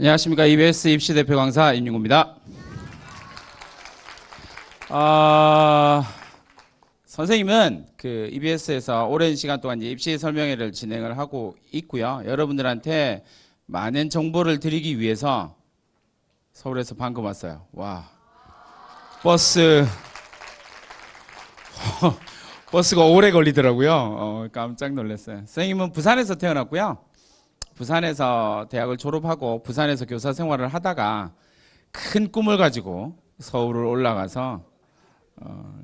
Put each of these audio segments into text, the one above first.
안녕하십니까. EBS 입시 대표 강사 임윤구입니다. 아, 선생님은 그 EBS에서 오랜 시간 동안 입시 설명회를 진행을 하고 있고요. 여러분들한테 많은 정보를 드리기 위해서 서울에서 방금 왔어요. 와. 버스. 버스가 오래 걸리더라고요. 어, 깜짝 놀랐어요. 선생님은 부산에서 태어났고요. 부산에서 대학을 졸업하고 부산에서 교사 생활을 하다가 큰 꿈을 가지고 서울을 올라가서 어,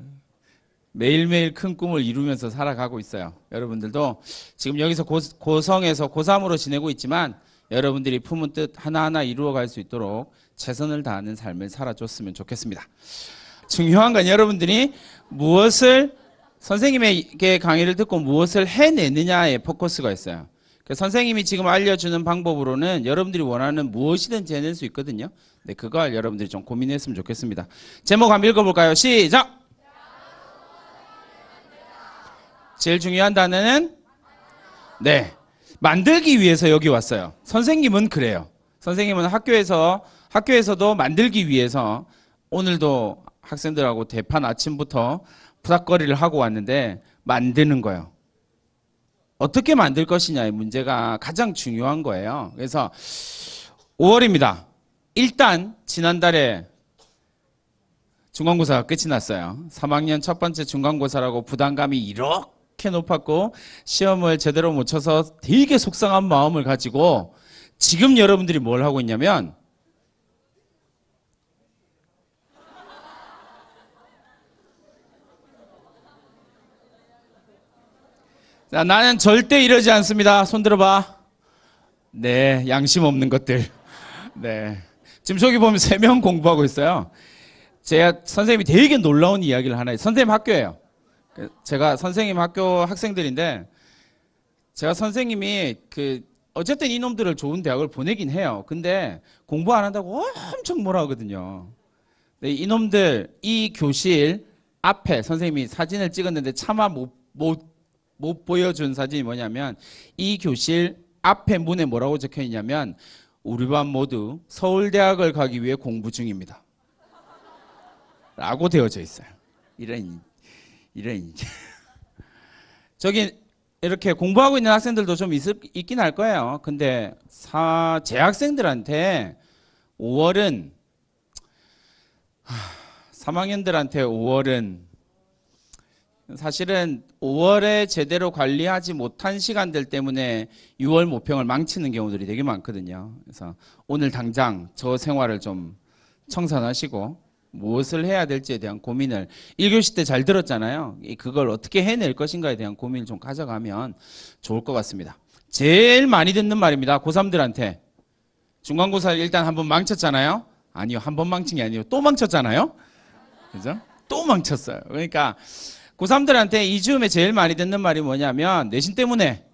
매일매일 큰 꿈을 이루면서 살아가고 있어요. 여러분들도 지금 여기서 고, 성에서 고3으로 지내고 있지만 여러분들이 품은 뜻 하나하나 이루어갈 수 있도록 최선을 다하는 삶을 살아줬으면 좋겠습니다. 중요한 건 여러분들이 무엇을 선생님의 강의를 듣고 무엇을 해내느냐에 포커스가 있어요. 그 선생님이 지금 알려주는 방법으로는 여러분들이 원하는 무엇이든지 해낼 수 있거든요. 네, 그걸 여러분들이 좀 고민했으면 좋겠습니다. 제목 한번 읽어볼까요? 시작! 제일 중요한 단어는? 네. 만들기 위해서 여기 왔어요. 선생님은 그래요. 선생님은 학교에서, 학교에서도 만들기 위해서 오늘도 학생들하고 대판 아침부터 부닥거리를 하고 왔는데 만드는 거예요. 어떻게 만들 것이냐의 문제가 가장 중요한 거예요. 그래서 5월입니다. 일단 지난달에 중간고사가 끝이 났어요. 3학년 첫 번째 중간고사라고 부담감이 이렇게 높았고 시험을 제대로 못 쳐서 되게 속상한 마음을 가지고 지금 여러분들이 뭘 하고 있냐면 자, 나는 절대 이러지 않습니다. 손 들어봐. 네, 양심 없는 것들. 네. 지금 저기 보면 세 명 공부하고 있어요. 제가 선생님이 되게 놀라운 이야기를 하나 해요. 선생님 학교예요. 그 제가 선생님 학교 학생들인데 제가 선생님이 그 어쨌든 이놈들을 좋은 대학을 보내긴 해요. 근데 공부 안 한다고 엄청 뭐라 하거든요. 이놈들 이 교실 앞에 선생님이 사진을 찍었는데 차마 못, 못못 보여준 사진이 뭐냐면 이 교실 앞에 문에 뭐라고 적혀 있냐면 우리 반 모두 서울대학을 가기 위해 공부 중입니다. 라고 되어져 있어요. 이런 이런 저기 이렇게 공부하고 있는 학생들도 좀있 있긴 할 거예요. 근데 사, 제 학생들한테 5월은 하, 3학년들한테 5월은 사실은 5월에 제대로 관리하지 못한 시간들 때문에 6월 모평을 망치는 경우들이 되게 많거든요. 그래서 오늘 당장 저 생활을 좀 청산하시고 무엇을 해야 될지에 대한 고민을 1교시 때 잘 들었잖아요. 그걸 어떻게 해낼 것인가에 대한 고민을 좀 가져가면 좋을 것 같습니다. 제일 많이 듣는 말입니다. 고3들한테. 중간고사를 일단 한 번 망쳤잖아요. 아니요. 한 번 망친 게 아니에요. 또 망쳤잖아요. 그죠? 또 망쳤어요. 그러니까 고3들한테 이 즈음에 제일 많이 듣는 말이 뭐냐면 내신 때문에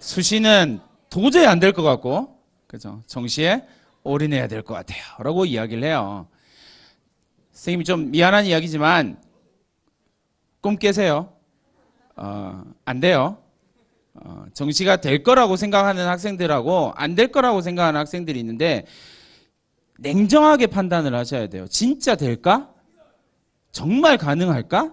수시는 도저히 안 될 것 같고 그죠 정시에 올인해야 될 것 같아요 라고 이야기를 해요 선생님이 좀 미안한 이야기지만 꿈 깨세요 어, 안 돼요 어, 정시가 될 거라고 생각하는 학생들하고 안 될 거라고 생각하는 학생들이 있는데 냉정하게 판단을 하셔야 돼요 진짜 될까? 정말 가능할까?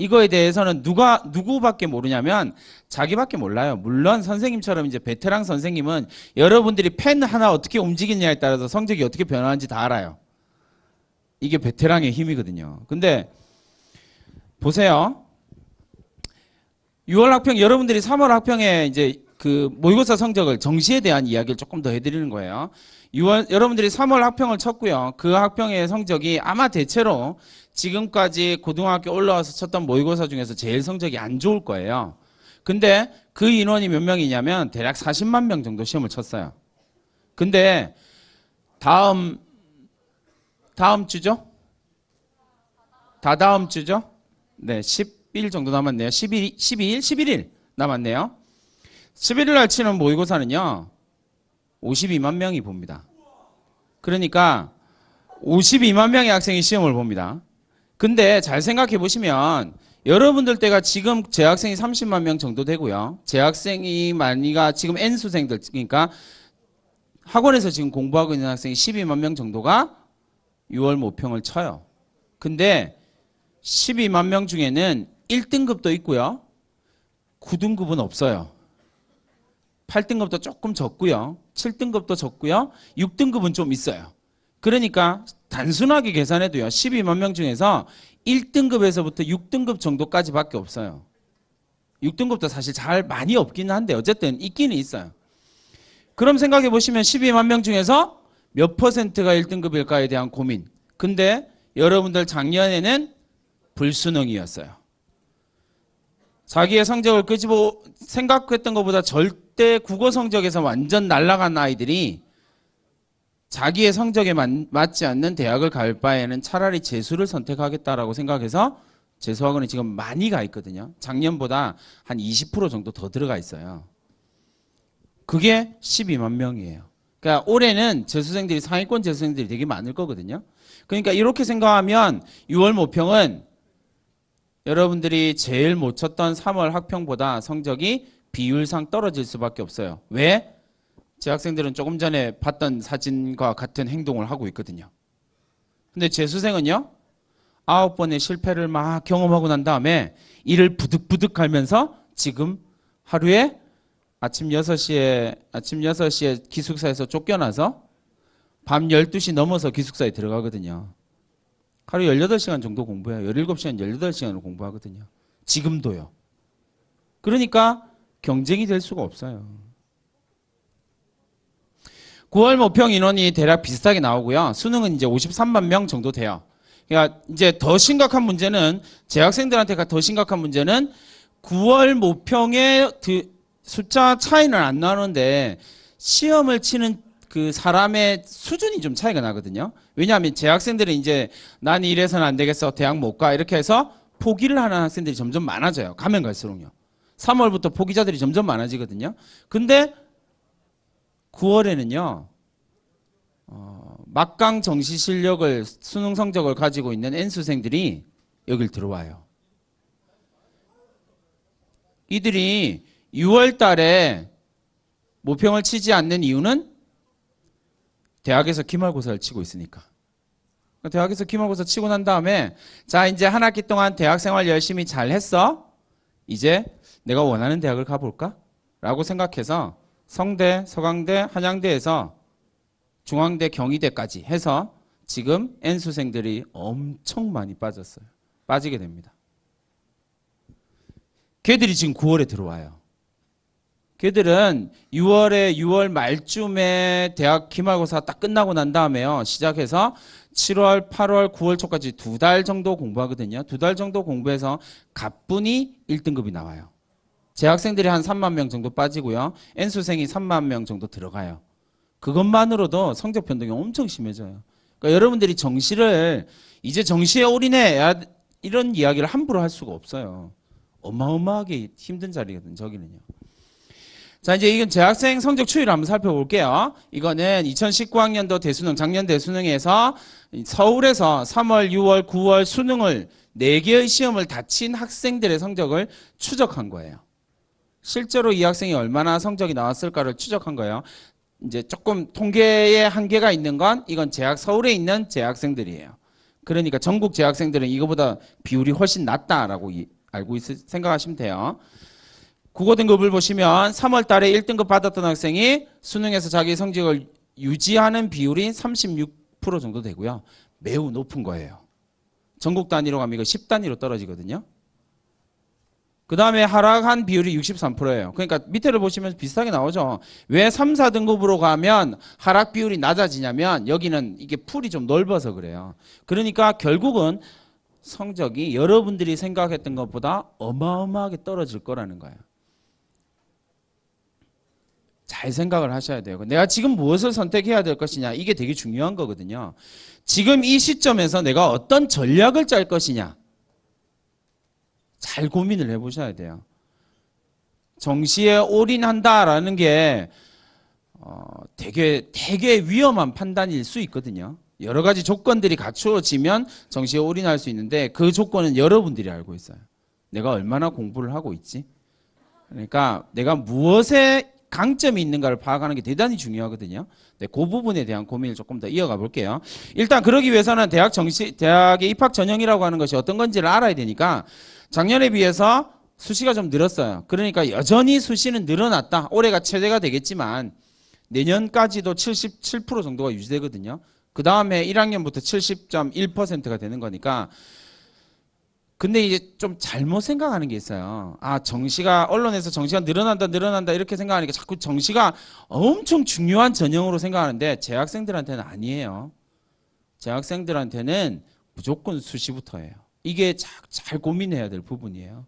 이거에 대해서는 누가 누구밖에 모르냐면 자기밖에 몰라요. 물론 선생님처럼 이제 베테랑 선생님은 여러분들이 펜 하나 어떻게 움직이냐에 따라서 성적이 어떻게 변하는지 다 알아요. 이게 베테랑의 힘이거든요. 근데 보세요. 6월 학평 여러분들이 3월 학평에 이제 그 모의고사 성적을 정시에 대한 이야기를 조금 더 해드리는 거예요. 유원, 여러분들이 3월 학평을 쳤고요. 그 학평의 성적이 아마 대체로 지금까지 고등학교 올라와서 쳤던 모의고사 중에서 제일 성적이 안 좋을 거예요. 근데 그 인원이 몇 명이냐면 대략 40만 명 정도 시험을 쳤어요. 근데 다음 다음 주죠? 다다음 주죠? 네, 10일 정도 남았네요. 12, 12일? 11일 남았네요. 11일 날 치는 모의고사는요. 52만 명이 봅니다. 그러니까 52만 명의 학생이 시험을 봅니다. 근데 잘 생각해 보시면 여러분들 때가 지금 재학생이 30만 명 정도 되고요. 재학생이 많이가 지금 N수생들 그러니까 학원에서 지금 공부하고 있는 학생이 12만 명 정도가 6월 모평을 쳐요. 근데 12만 명 중에는 1등급도 있고요. 9등급은 없어요. 8등급도 조금 적고요. 7등급도 적고요. 6등급은 좀 있어요. 그러니까 단순하게 계산해도요. 12만 명 중에서 1등급에서부터 6등급 정도까지 밖에 없어요. 6등급도 사실 잘 많이 없긴 한데 어쨌든 있기는 있어요. 그럼 생각해 보시면 12만 명 중에서 몇 퍼센트가 1등급일까에 대한 고민. 근데 여러분들 작년에는 불수능이었어요. 자기의 성적을 끄집어 생각했던 것보다 절대 때 국어 성적에서 완전 날라간 아이들이 자기의 성적에 맞지 않는 대학을 갈 바에는 차라리 재수를 선택하겠다라고 생각해서 재수학원에 지금 많이 가 있거든요. 작년보다 한 20% 정도 더 들어가 있어요. 그게 12만 명이에요. 그러니까 올해는 재수생들이 상위권 재수생들이 되게 많을 거거든요. 그러니까 이렇게 생각하면 6월 모평은 여러분들이 제일 못 쳤던 3월 학평보다 성적이 비율상 떨어질 수밖에 없어요. 왜? 제 학생들은 조금 전에 봤던 사진과 같은 행동을 하고 있거든요. 근데 재수생은요. 아홉 번의 실패를 막 경험하고 난 다음에 이를 부득부득 갈면서 지금 하루에 아침 6시에 아침 6시에 기숙사에서 쫓겨나서 밤 12시 넘어서 기숙사에 들어가거든요. 하루 18시간 정도 공부해요. 17시간, 18시간을 공부하거든요. 지금도요. 그러니까 경쟁이 될 수가 없어요. 9월 모평 인원이 대략 비슷하게 나오고요. 수능은 이제 53만 명 정도 돼요. 그러니까 이제 더 심각한 문제는 재학생들한테 더 심각한 문제는 9월 모평의 숫자 차이는 안 나는데 시험을 치는 그 사람의 수준이 좀 차이가 나거든요. 왜냐하면 재학생들은 이제 난 이래서는 안 되겠어 대학 못가 이렇게 해서 포기를 하는 학생들이 점점 많아져요. 가면 갈수록요. 3월부터 포기자들이 점점 많아지거든요. 근데 9월에는요. 어, 막강 정시 실력을 수능 성적을 가지고 있는 N수생들이 여길 들어와요. 이들이 6월 달에 모평을 치지 않는 이유는 대학에서 기말고사를 치고 있으니까. 대학에서 기말고사 치고 난 다음에 자 이제 한 학기 동안 대학 생활 열심히 잘 했어. 이제 내가 원하는 대학을 가볼까? 라고 생각해서 성대, 서강대, 한양대에서 중앙대, 경희대까지 해서 지금 N수생들이 엄청 많이 빠졌어요. 빠지게 됩니다. 걔들이 지금 9월에 들어와요. 걔들은 6월에 6월 말쯤에 대학 기말고사 딱 끝나고 난 다음에요. 시작해서 7월, 8월, 9월 초까지 두 달 정도 공부하거든요. 두 달 정도 공부해서 가뿐히 1등급이 나와요. 재학생들이 한 3만 명 정도 빠지고요. N수생이 3만 명 정도 들어가요. 그것만으로도 성적 변동이 엄청 심해져요. 그러니까 여러분들이 정시를 이제 정시에 올인해 이런 이야기를 함부로 할 수가 없어요. 어마어마하게 힘든 자리거든요. 저기는요. 자 이제 이건 재학생 성적 추이를 한번 살펴볼게요. 이거는 2019학년도 대수능 작년 대수능에서 서울에서 3월, 6월, 9월 수능을 4개의 시험을 다친 학생들의 성적을 추적한 거예요. 실제로 이 학생이 얼마나 성적이 나왔을까를 추적한 거예요. 이제 조금 통계에 한계가 있는 건 이건 재학 서울에 있는 재학생들이에요. 그러니까 전국 재학생들은 이거보다 비율이 훨씬 낮다라고 이, 알고 있, 생각하시면 돼요. 국어 등급을 보시면 3월 달에 1등급 받았던 학생이 수능에서 자기 성적을 유지하는 비율이 36% 정도 되고요. 매우 높은 거예요. 전국 단위로 가면 이거 10단위로 떨어지거든요. 그 다음에 하락한 비율이 63%예요. 그러니까 밑에를 보시면 비슷하게 나오죠. 왜 3, 4등급으로 가면 하락 비율이 낮아지냐면 여기는 이게 풀이 좀 넓어서 그래요. 그러니까 결국은 성적이 여러분들이 생각했던 것보다 어마어마하게 떨어질 거라는 거예요. 잘 생각을 하셔야 돼요. 내가 지금 무엇을 선택해야 될 것이냐 이게 되게 중요한 거거든요. 지금 이 시점에서 내가 어떤 전략을 짤 것이냐 잘 고민을 해보셔야 돼요. 정시에 올인한다라는 게 어, 되게 되게 위험한 판단일 수 있거든요. 여러 가지 조건들이 갖추어지면 정시에 올인할 수 있는데 그 조건은 여러분들이 알고 있어요. 내가 얼마나 공부를 하고 있지? 그러니까 내가 무엇에 강점이 있는가를 파악하는 게 대단히 중요하거든요. 네, 그 부분에 대한 고민을 조금 더 이어가 볼게요. 일단 그러기 위해서는 대학 정시 대학의 입학 전형이라고 하는 것이 어떤 건지를 알아야 되니까 작년에 비해서 수시가 좀 늘었어요. 그러니까 여전히 수시는 늘어났다. 올해가 최대가 되겠지만 내년까지도 77% 정도가 유지되거든요. 그 다음에 1학년부터 70.1%가 되는 거니까 근데 이제 좀 잘못 생각하는 게 있어요. 아, 정시가, 언론에서 정시가 늘어난다, 늘어난다, 이렇게 생각하니까 자꾸 정시가 엄청 중요한 전형으로 생각하는데 재학생들한테는 아니에요. 재학생들한테는 무조건 수시부터예요. 이게 잘 고민해야 될 부분이에요.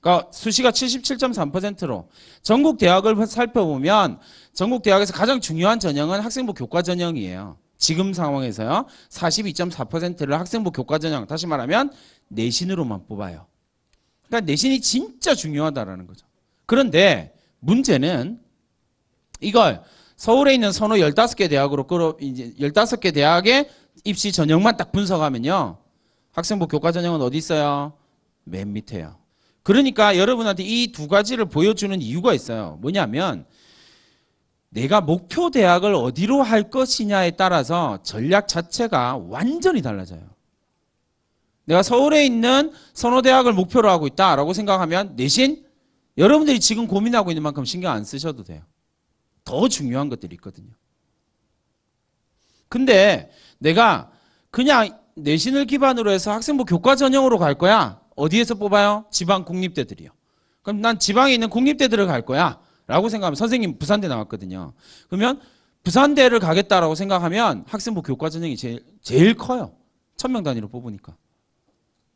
그러니까 수시가 77.3%로 전국 대학을 살펴보면 전국 대학에서 가장 중요한 전형은 학생부 교과 전형이에요. 지금 상황에서요. 42.4%를 학생부 교과 전형 다시 말하면 내신으로만 뽑아요. 그러니까 내신이 진짜 중요하다라는 거죠. 그런데 문제는 이걸 서울에 있는 선호 15개 대학으로 끌어 이제 15개 대학의 입시 전형만 딱 분석하면요. 학생부 교과 전형은 어디 있어요? 맨 밑에요. 그러니까 여러분한테 이 두 가지를 보여주는 이유가 있어요. 뭐냐면 내가 목표 대학을 어디로 할 것이냐에 따라서 전략 자체가 완전히 달라져요. 내가 서울에 있는 선호대학을 목표로 하고 있다라고 생각하면 내신 여러분들이 지금 고민하고 있는 만큼 신경 안 쓰셔도 돼요. 더 중요한 것들이 있거든요. 근데 내가 그냥 내신을 기반으로 해서 학생부 교과 전형으로 갈 거야. 어디에서 뽑아요? 지방 국립대들이요. 그럼 난 지방에 있는 국립대들을 갈 거야. 라고 생각하면 선생님 부산대 나왔거든요. 그러면 부산대를 가겠다라고 생각하면 학생부 교과 전형이 제일, 제일 커요. 천명 단위로 뽑으니까.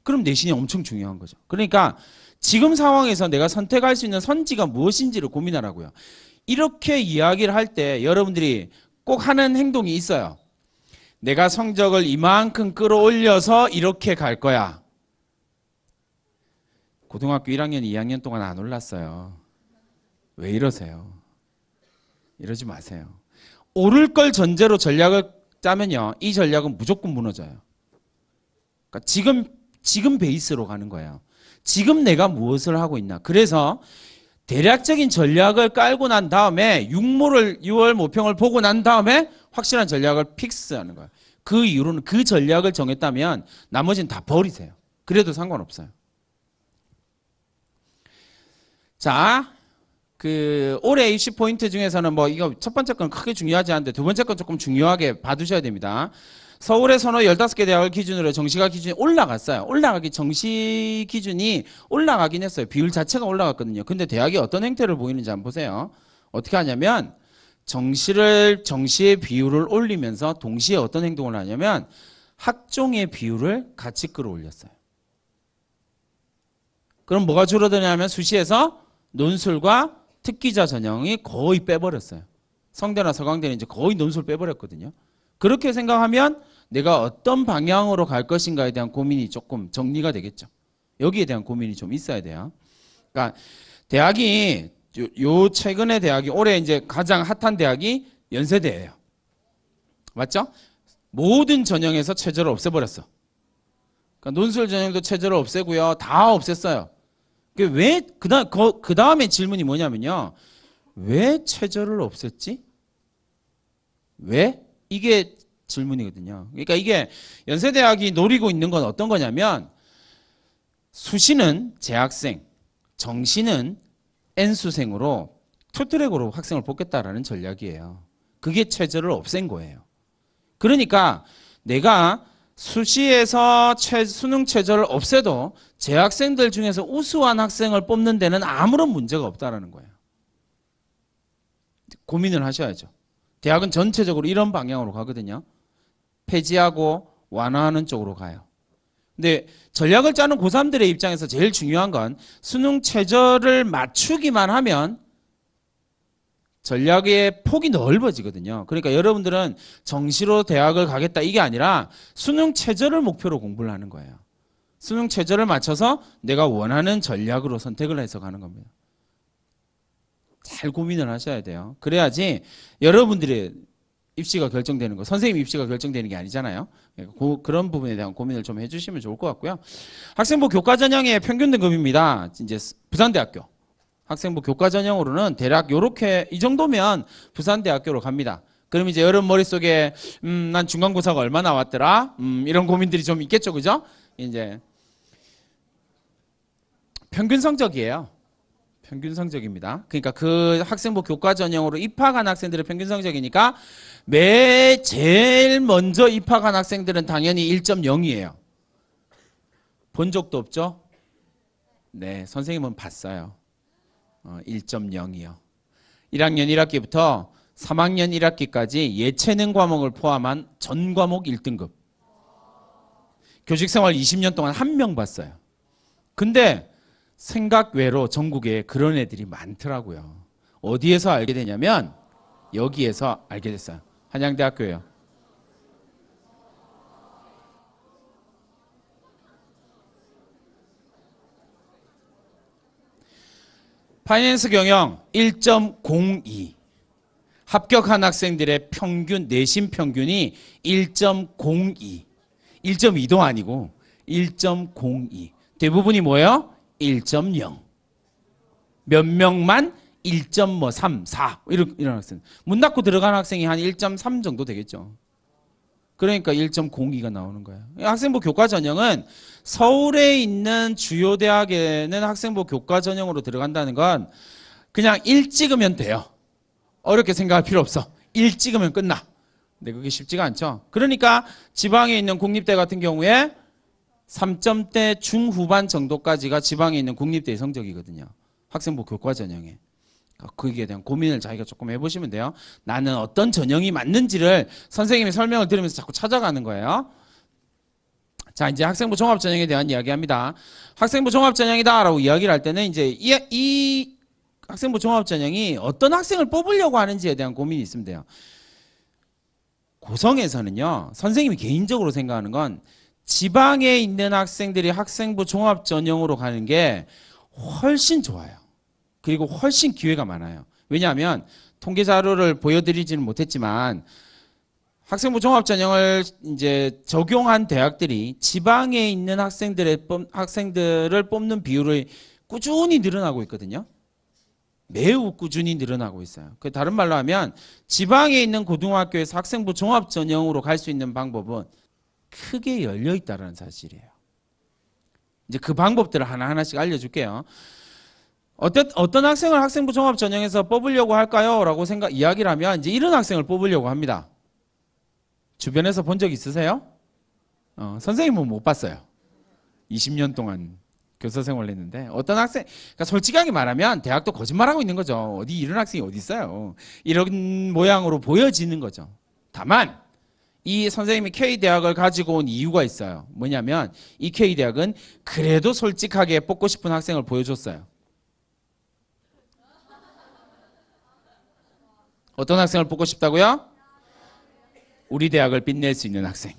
그럼 내신이 엄청 중요한 거죠. 그러니까 지금 상황에서 내가 선택할 수 있는 선지가 무엇인지를 고민하라고요. 이렇게 이야기를 할 때 여러분들이 꼭 하는 행동이 있어요. 내가 성적을 이만큼 끌어올려서 이렇게 갈 거야. 고등학교 1학년, 2학년 동안 안 올랐어요. 왜 이러세요? 이러지 마세요. 오를 걸 전제로 전략을 짜면요. 이 전략은 무조건 무너져요. 그러니까 지금, 지금 베이스로 가는 거예요. 지금 내가 무엇을 하고 있나. 그래서 대략적인 전략을 깔고 난 다음에 육모를 6월 모평을 보고 난 다음에 확실한 전략을 픽스하는 거예요. 그이유는그 전략을 정했다면 나머지는 다 버리세요. 그래도 상관없어요. 자, 그 올해 입시 포인트 중에서는 뭐 이거 첫 번째 건 크게 중요하지 않은데 두 번째 건 조금 중요하게 봐두셔야 됩니다. 서울의 선호 15개 대학을 기준으로 정시가 기준이 올라갔어요. 올라가기 정시 기준이 올라가긴 했어요. 비율 자체가 올라갔거든요. 근데 대학이 어떤 행태를 보이는지 한번 보세요. 어떻게 하냐면 정시를 정시의 비율을 올리면서 동시에 어떤 행동을 하냐면 학종의 비율을 같이 끌어올렸어요. 그럼 뭐가 줄어드냐면 수시에서 논술과 특기자 전형이 거의 빼버렸어요. 성대나 서강대는 이제 거의 논술 빼버렸거든요. 그렇게 생각하면 내가 어떤 방향으로 갈 것인가에 대한 고민이 조금 정리가 되겠죠. 여기에 대한 고민이 좀 있어야 돼요. 그러니까 대학이 요, 요최근에 대학이 올해 이제 가장 핫한 대학이 연세대예요. 맞죠? 모든 전형에서 최저를 없애버렸어. 그러니까 논술 전형도 최저를 없애고요. 다 없앴어요. 왜, 그, 다, 그, 그 다음에 질문이 뭐냐면요. 왜 최저를 없앴지? 왜? 이게 질문이거든요. 그러니까 이게 연세대학이 노리고 있는 건 어떤 거냐면 수시는 재학생, 정시는 N수생으로 투트랙으로 학생을 뽑겠다라는 전략이에요. 그게 체제를 없앤 거예요. 그러니까 내가 수시에서 최, 수능 체제를 없애도 재학생들 중에서 우수한 학생을 뽑는 데는 아무런 문제가 없다라는 거예요. 고민을 하셔야죠. 대학은 전체적으로 이런 방향으로 가거든요. 폐지하고 완화하는 쪽으로 가요. 근데 전략을 짜는 고3들의 입장에서 제일 중요한 건 수능 체저를 맞추기만 하면 전략의 폭이 넓어지거든요. 그러니까 여러분들은 정시로 대학을 가겠다 이게 아니라 수능 체저를 목표로 공부를 하는 거예요. 수능 체저를 맞춰서 내가 원하는 전략으로 선택을 해서 가는 겁니다. 잘 고민을 하셔야 돼요. 그래야지 여러분들의 입시가 결정되는 거 선생님 입시가 결정되는 게 아니잖아요 그, 그런 부분에 대한 고민을 좀 해주시면 좋을 것 같고요 학생부 교과 전형의 평균 등급입니다 이제 부산대학교 학생부 교과 전형으로는 대략 요렇게 이 정도면 부산대학교로 갑니다 그럼 이제 여러분 머릿속에 음 난 중간고사가 얼마 나왔더라 음 이런 고민들이 좀 있겠죠 그죠 이제 평균 성적이에요 평균 성적입니다. 그러니까 그 학생부 교과 전형으로 입학한 학생들의 평균 성적이니까 매 제일 먼저 입학한 학생들은 당연히 1.0이에요. 본 적도 없죠? 네, 선생님은 봤어요. 어, 1.0이요. 1학년 1학기부터 3학년 1학기까지 예체능 과목을 포함한 전 과목 1등급. 교직생활 20년 동안 한 명 봤어요. 근데 생각 외로 전국에 그런 애들이 많더라고요. 어디에서 알게 되냐면 여기에서 알게 됐어요. 한양대학교예요. 파이낸스 경영 1.02 합격한 학생들의 평균 내신 평균이 1.02 1.2도 아니고 1.02 대부분이 뭐예요? 1.0. 몇 명만 1.뭐 3, 4 이런 이런 학생. 문 닫고 들어간 학생이 한 1.3 정도 되겠죠. 그러니까 1.02가 나오는 거예요 학생부 교과 전형은 서울에 있는 주요 대학에는 학생부 교과 전형으로 들어간다는 건 그냥 1 찍으면 돼요. 어렵게 생각할 필요 없어. 1 찍으면 끝나. 근데 그게 쉽지가 않죠. 그러니까 지방에 있는 국립대 같은 경우에 3점대 중후반 정도까지가 지방에 있는 국립대 성적이거든요. 학생부 교과 전형에. 그에 대한 고민을 자기가 조금 해보시면 돼요. 나는 어떤 전형이 맞는지를 선생님이 설명을 들으면서 자꾸 찾아가는 거예요. 자, 이제 학생부 종합전형에 대한 이야기합니다. 학생부 종합전형이다라고 이야기를 할 때는 이제 이, 이 학생부 종합전형이 어떤 학생을 뽑으려고 하는지에 대한 고민이 있으면 돼요. 고성에서는요, 선생님이 개인적으로 생각하는 건 지방에 있는 학생들이 학생부 종합 전형으로 가는 게 훨씬 좋아요. 그리고 훨씬 기회가 많아요. 왜냐하면 통계 자료를 보여드리지는 못했지만 학생부 종합 전형을 이제 적용한 대학들이 지방에 있는 학생들의 뽑, 학생들을 뽑는 비율이 꾸준히 늘어나고 있거든요. 매우 꾸준히 늘어나고 있어요. 그 다른 말로 하면 지방에 있는 고등학교에서 학생부 종합 전형으로 갈 수 있는 방법은 크게 열려 있다는 사실이에요. 이제 그 방법들을 하나하나씩 알려줄게요. 어떤, 어떤 학생을 학생부 종합 전형에서 뽑으려고 할까요? 라고 생각, 이야기를 하면 이제 이런 학생을 뽑으려고 합니다. 주변에서 본 적 있으세요? 어, 선생님은 못 봤어요. 20년 동안 교사 생활을 했는데 어떤 학생, 그러니까 솔직하게 말하면 대학도 거짓말하고 있는 거죠. 어디 이런 학생이 어디 있어요. 이런 모양으로 보여지는 거죠. 다만 이 선생님이 K대학을 가지고 온 이유가 있어요. 뭐냐면 이 K대학은 그래도 솔직하게 뽑고 싶은 학생을 보여줬어요. 어떤 학생을 뽑고 싶다고요? 우리 대학을 빛낼 수 있는 학생.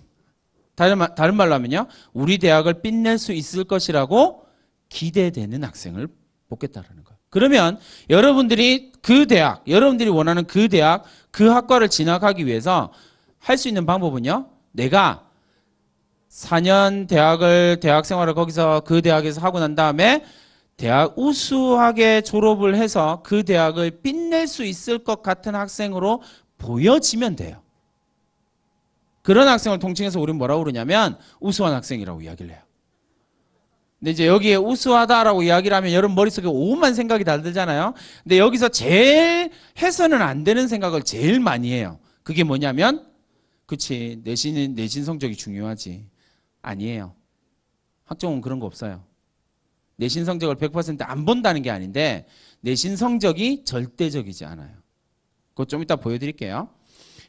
다른, 말, 다른 말로 하면요. 우리 대학을 빛낼 수 있을 것이라고 기대되는 학생을 뽑겠다라는 거예요. 그러면 여러분들이 그 대학, 여러분들이 원하는 그 대학, 그 학과를 진학하기 위해서 할수 있는 방법은요. 내가 4년 대학을 대학 생활을 거기서 그 대학에서 하고 난 다음에 대학 우수하게 졸업을 해서 그 대학을 빛낼 수 있을 것 같은 학생으로 보여지면 돼요. 그런 학생을 통칭해서 우리는 뭐라고 그러냐면 우수한 학생이라고 이야기를 해요. 근데 이제 여기에 우수하다라고 이야기를 하면 여러분 머릿속에 오만 생각이 다 들잖아요. 근데 여기서 제일 해서는 안 되는 생각을 제일 많이 해요. 그게 뭐냐면 그치 내신은 내신 성적이 중요하지 아니에요 학종은 그런 거 없어요 내신 성적을 100%안 본다는 게 아닌데 내신 성적이 절대적이지 않아요 그거 좀 이따 보여드릴게요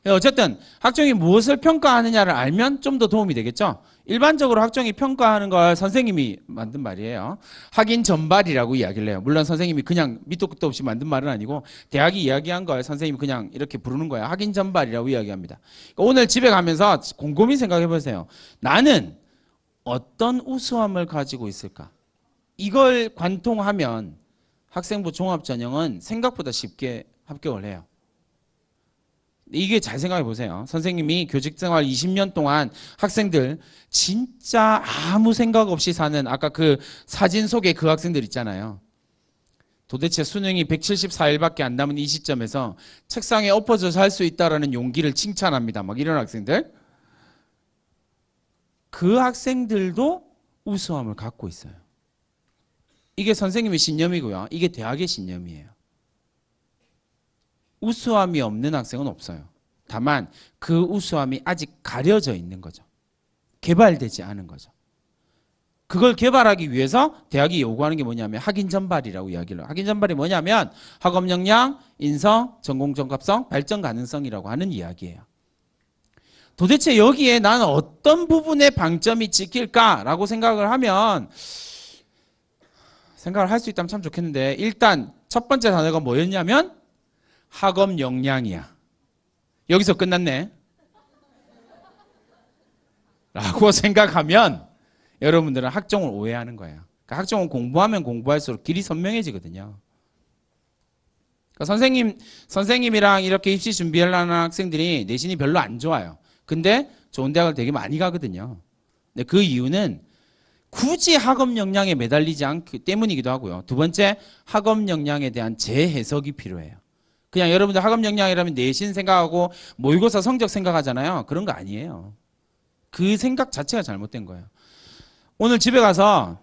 예, 어쨌든 학종이 무엇을 평가하느냐를 알면 좀 더 도움이 되겠죠 일반적으로 학종이 평가하는 걸 선생님이 만든 말이에요. 학인 전발이라고 이야기를 해요. 물론 선생님이 그냥 밑도 끝도 없이 만든 말은 아니고 대학이 이야기한 걸 선생님이 그냥 이렇게 부르는 거예요. 학인 전발이라고 이야기합니다. 그러니까 오늘 집에 가면서 곰곰이 생각해 보세요. 나는 어떤 우수함을 가지고 있을까? 이걸 관통하면 학생부 종합전형은 생각보다 쉽게 합격을 해요. 이게 잘 생각해 보세요. 선생님이 교직 생활 20년 동안 학생들 진짜 아무 생각 없이 사는 아까 그 사진 속에 그 학생들 있잖아요. 도대체 수능이 174일밖에 안 남은 이 시점에서 책상에 엎어져 살 수 있다라는 용기를 칭찬합니다. 막 이런 학생들. 그 학생들도 우수함을 갖고 있어요. 이게 선생님의 신념이고요. 이게 대학의 신념이에요. 우수함이 없는 학생은 없어요. 다만 그 우수함이 아직 가려져 있는 거죠. 개발되지 않은 거죠. 그걸 개발하기 위해서 대학이 요구하는 게 뭐냐면 학인 전발이라고 이야기를 학인 전발이 뭐냐면 학업 역량, 인성, 전공 적합성, 발전 가능성이라고 하는 이야기예요. 도대체 여기에 나는 어떤 부분에 방점이 찍힐까라고 생각을 하면 생각을 할 수 있다면 참 좋겠는데 일단 첫 번째 단어가 뭐였냐면 학업 역량이야. 여기서 끝났네. 라고 생각하면 여러분들은 학종을 오해하는 거예요. 그러니까 학종은 공부하면 공부할수록 길이 선명해지거든요. 그러니까 선생님, 선생님이랑 이렇게 입시 준비하려는 학생들이 내신이 별로 안 좋아요. 근데 좋은 대학을 되게 많이 가거든요. 근데 그 이유는 굳이 학업 역량에 매달리지 않기 때문이기도 하고요. 두 번째, 학업 역량에 대한 재해석이 필요해요. 그냥 여러분들 학업 역량이라면 내신 생각하고 모의고사 성적 생각하잖아요. 그런 거 아니에요. 그 생각 자체가 잘못된 거예요. 오늘 집에 가서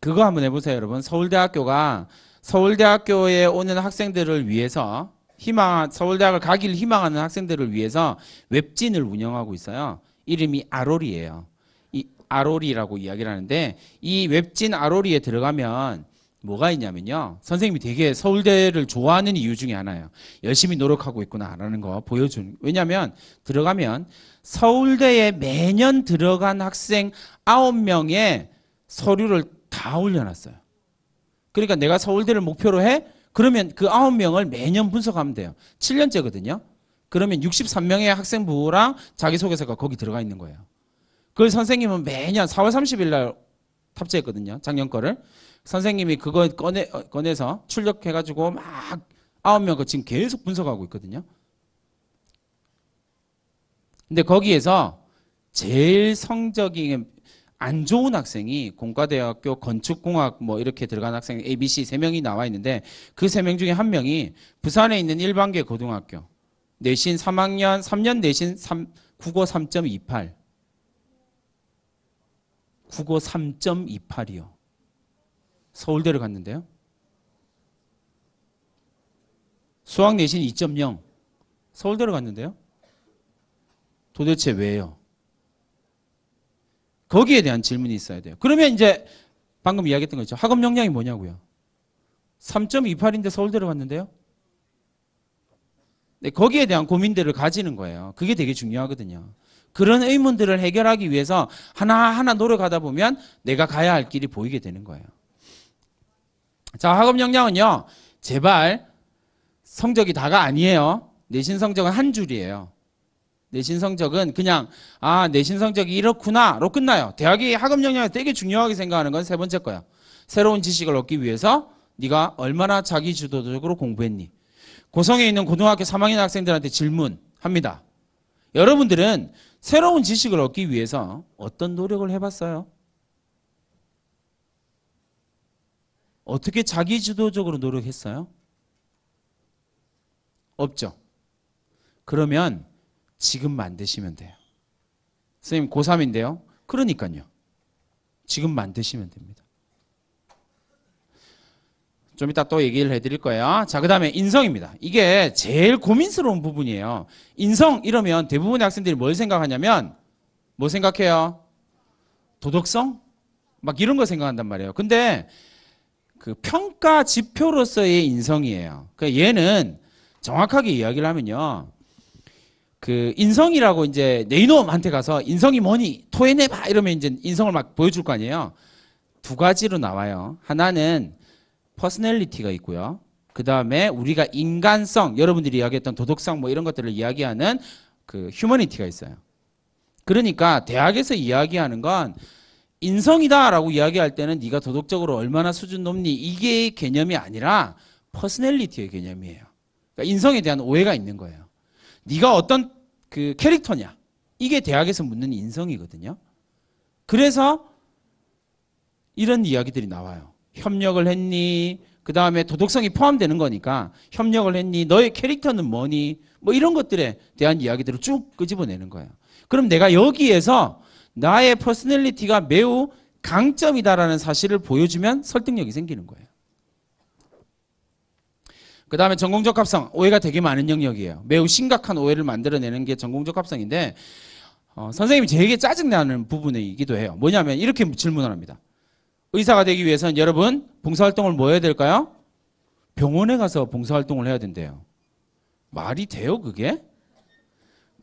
그거 한번 해보세요, 여러분. 서울대학교가 서울대학교에 오는 학생들을 위해서 희망 서울대학을 가길 희망하는 학생들을 위해서 웹진을 운영하고 있어요. 이름이 아로리예요이아로리라고 이야기를 하는데 이 웹진 아로리에 들어가면 뭐가 있냐면요. 선생님이 되게 서울대를 좋아하는 이유 중에 하나예요. 열심히 노력하고 있구나라는 거 보여준. 왜냐면 들어가면 서울대에 매년 들어간 학생 9명의 서류를 다 올려놨어요. 그러니까 내가 서울대를 목표로 해? 그러면 그 9명을 매년 분석하면 돼요. 7년째거든요. 그러면 63명의 학생부랑 자기소개서가 거기 들어가 있는 거예요. 그걸 선생님은 매년 4월 30일 날 탑재했거든요. 작년 거를. 선생님이 그거 꺼내, 어, 꺼내서 출력해가지고 막 아홉 명 그 지금 계속 분석하고 있거든요. 근데 거기에서 제일 성적이 안 좋은 학생이 공과대학교 건축공학 뭐 이렇게 들어간 학생 ABC 세 명이 나와 있는데 그 세 명 중에 한 명이 부산에 있는 일반계 고등학교 내신 3학년 3년 내신 3 국어 3.28 국어 3.28이요. 서울대를 갔는데요. 수학 내신 2.0 서울대를 갔는데요. 도대체 왜요? 거기에 대한 질문이 있어야 돼요. 그러면 이제 방금 이야기했던 거죠 학업 역량이 뭐냐고요. 3.28인데 서울대를 갔는데요. 네, 거기에 대한 고민들을 가지는 거예요. 그게 되게 중요하거든요. 그런 의문들을 해결하기 위해서 하나하나 노력하다 보면 내가 가야 할 길이 보이게 되는 거예요. 자, 학업 역량은요. 제발 성적이 다가 아니에요. 내신 성적은 한 줄이에요. 내신 성적은 그냥 아 내신 성적이 이렇구나로 끝나요. 대학이 학업 역량을 되게 중요하게 생각하는 건 세 번째 거야. 새로운 지식을 얻기 위해서 네가 얼마나 자기 주도적으로 공부했니? 고성에 있는 고등학교 3학년 학생들한테 질문합니다. 여러분들은 새로운 지식을 얻기 위해서 어떤 노력을 해봤어요? 어떻게 자기 주도적으로 노력했어요? 없죠. 그러면 지금 만드시면 돼요. 선생님 고3인데요. 그러니까요. 지금 만드시면 됩니다. 좀 이따 또 얘기를 해드릴 거예요. 자, 그 다음에 인성입니다. 이게 제일 고민스러운 부분이에요. 인성 이러면 대부분의 학생들이 뭘 생각하냐면 뭐 생각해요? 도덕성? 막 이런 거 생각한단 말이에요. 근데 그 평가 지표로서의 인성이에요. 그 얘는 정확하게 이야기를 하면요. 그 인성이라고 이제 내 이놈한테 가서 인성이 뭐니 토해내봐 이러면 이제 인성을 막 보여줄 거 아니에요. 두 가지로 나와요. 하나는 퍼스널리티가 있고요. 그 다음에 우리가 인간성, 여러분들이 이야기했던 도덕성 뭐 이런 것들을 이야기하는 그 휴머니티가 있어요. 그러니까 대학에서 이야기하는 건 인성이다라고 이야기할 때는 네가 도덕적으로 얼마나 수준 높니 이게 개념이 아니라 퍼스널리티의 개념이에요. 그러니까 인성에 대한 오해가 있는 거예요. 네가 어떤 그 캐릭터냐 이게 대학에서 묻는 인성이거든요. 그래서 이런 이야기들이 나와요. 협력을 했니? 그 다음에 도덕성이 포함되는 거니까 협력을 했니? 너의 캐릭터는 뭐니? 뭐 이런 것들에 대한 이야기들을 쭉 끄집어내는 거예요. 그럼 내가 여기에서 나의 퍼스널리티가 매우 강점이다라는 사실을 보여주면 설득력이 생기는 거예요. 그 다음에 전공적 합성 오해가 되게 많은 영역이에요. 매우 심각한 오해를 만들어내는 게 전공적 합성인데 어, 선생님이 제게 짜증나는 부분이기도 해요. 뭐냐면 이렇게 질문을 합니다. 의사가 되기 위해서는 여러분 봉사활동을 뭐 해야 될까요? 병원에 가서 봉사활동을 해야 된대요. 말이 돼요 그게?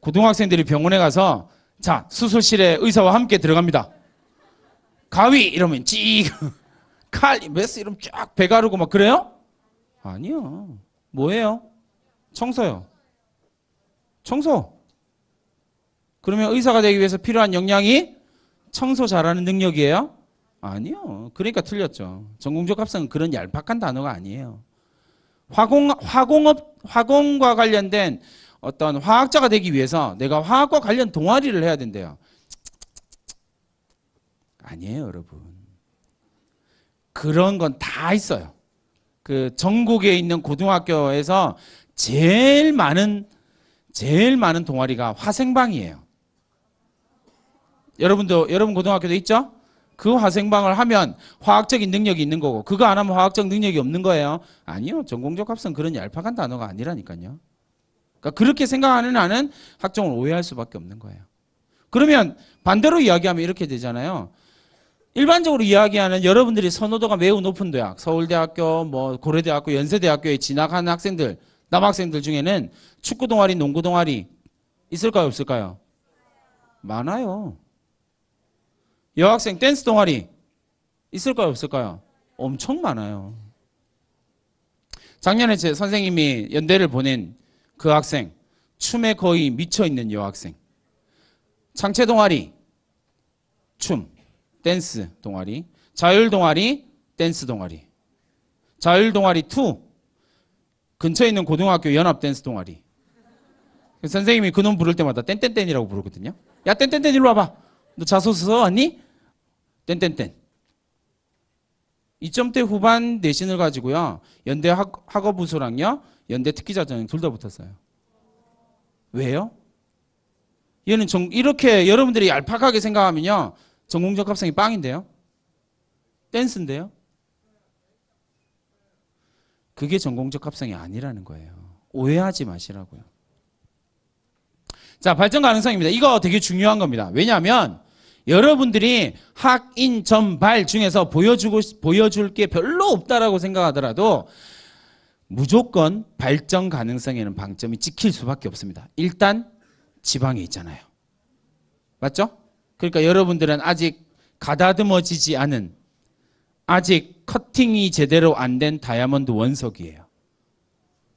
고등학생들이 병원에 가서 자, 수술실에 의사와 함께 들어갑니다. 가위! 이러면 찌 칼, 메스 이러면 쫙 배가르고 막 그래요? 아니요. 뭐예요? 청소요. 청소. 그러면 의사가 되기 위해서 필요한 역량이 청소 잘하는 능력이에요? 아니요. 그러니까 틀렸죠. 전공적 합성은 그런 얄팍한 단어가 아니에요. 화공, 화공업, 화공과 관련된 어떤 화학자가 되기 위해서 내가 화학과 관련 동아리를 해야 된대요. 아니에요, 여러분. 그런 건 다 있어요. 그 전국에 있는 고등학교에서 제일 많은 제일 많은 동아리가 화생방이에요. 여러분도 여러분 고등학교도 있죠? 그 화생방을 하면 화학적인 능력이 있는 거고 그거 안 하면 화학적 능력이 없는 거예요. 아니요. 전공적 합성 그런 얄팍한 단어가 아니라니까요. 그러니까 그렇게 생각하는 나는 학종을 오해할 수밖에 없는 거예요. 그러면 반대로 이야기하면 이렇게 되잖아요. 일반적으로 이야기하는 여러분들이 선호도가 매우 높은 대학, 서울대학교, 뭐 고려대학교, 연세대학교에 진학하는 학생들, 남학생들 중에는 축구 동아리, 농구 동아리 있을까요, 없을까요? 많아요. 여학생 댄스 동아리 있을까요, 없을까요? 엄청 많아요. 작년에 제 선생님이 연대를 보낸 그 학생 춤에 거의 미쳐 있는 여학생 장체 동아리 춤 댄스 동아리 자율 동아리 댄스 동아리 자율 동아리 2 근처에 있는 고등학교 연합 댄스 동아리 선생님이 그놈 부를 때마다 땡땡땡이라고 부르거든요 야 땡땡땡 일로 와봐 너 자소서 왔니 땡땡땡 2점대 후반 내신을 가지고요 연대 학, 학업 부수랑요 연대 특기자 전형 둘 다 붙었어요. 왜요? 얘는 정, 이렇게 여러분들이 얄팍하게 생각하면요. 전공적 합성이 빵인데요. 댄스인데요. 그게 전공적 합성이 아니라는 거예요. 오해하지 마시라고요. 자, 발전 가능성입니다. 이거 되게 중요한 겁니다. 왜냐하면 여러분들이 학인 전발 중에서 보여주고 보여줄 게 별로 없다라고 생각하더라도 무조건 발전 가능성에는 방점이 찍힐 수밖에 없습니다. 일단 지방에 있잖아요. 맞죠? 그러니까 여러분들은 아직 가다듬어지지 않은 아직 커팅이 제대로 안 된 다이아몬드 원석이에요.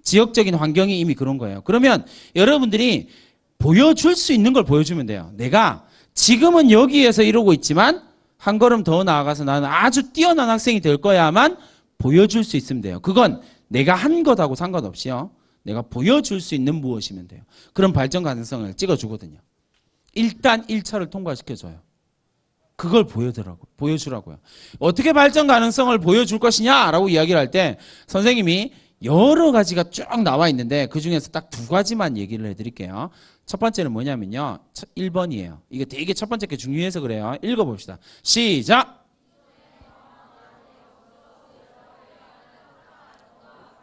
지역적인 환경이 이미 그런 거예요. 그러면 여러분들이 보여줄 수 있는 걸 보여주면 돼요. 내가 지금은 여기에서 이러고 있지만 한 걸음 더 나아가서 나는 아주 뛰어난 학생이 될 거야만 보여줄 수 있으면 돼요. 그건 내가 한 것하고 상관없이요. 내가 보여줄 수 있는 무엇이면 돼요. 그런 발전 가능성을 찍어주거든요. 일단 1차를 통과시켜줘요. 그걸 보여주라고, 보여주라고요. 어떻게 발전 가능성을 보여줄 것이냐라고 이야기를 할 때 선생님이 여러 가지가 쭉 나와 있는데 그 중에서 딱 두 가지만 얘기를 해드릴게요. 첫 번째는 뭐냐면요. 1번이에요. 이게 되게 첫 번째 게 중요해서 그래요. 읽어봅시다. 시작!